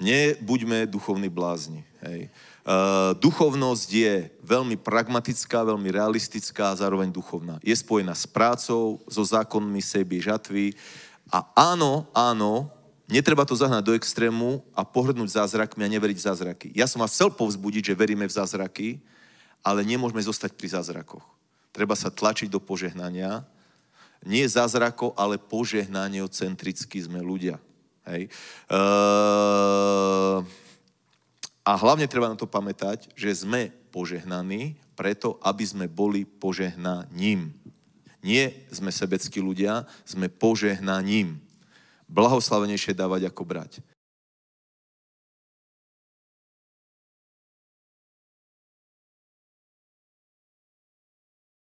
Nebuďme duchovní blázni. Hej. Uh, duchovnosť je veľmi pragmatická, veľmi realistická a zároveň duchovná. Je spojená s prácou, so zákonmi seby, žatvy. A áno, áno, netreba to zahnať do extrému a pohrnúť zázrakmi a neveriť v zázraky. Ja som vás chcel povzbudiť, že veríme v zázraky, ale nemôžeme zostať pri zázrakoch. Treba sa tlačiť do požehnania. Nie zázrako, ale centricky sme ľudia. Hej. Uh a hlavne treba na to pamätať, že sme požehnaní preto, aby sme boli požehnaním. Nie sme sebeckí ľudia, sme požehnaním. Blahoslavenejšie dávať ako brať.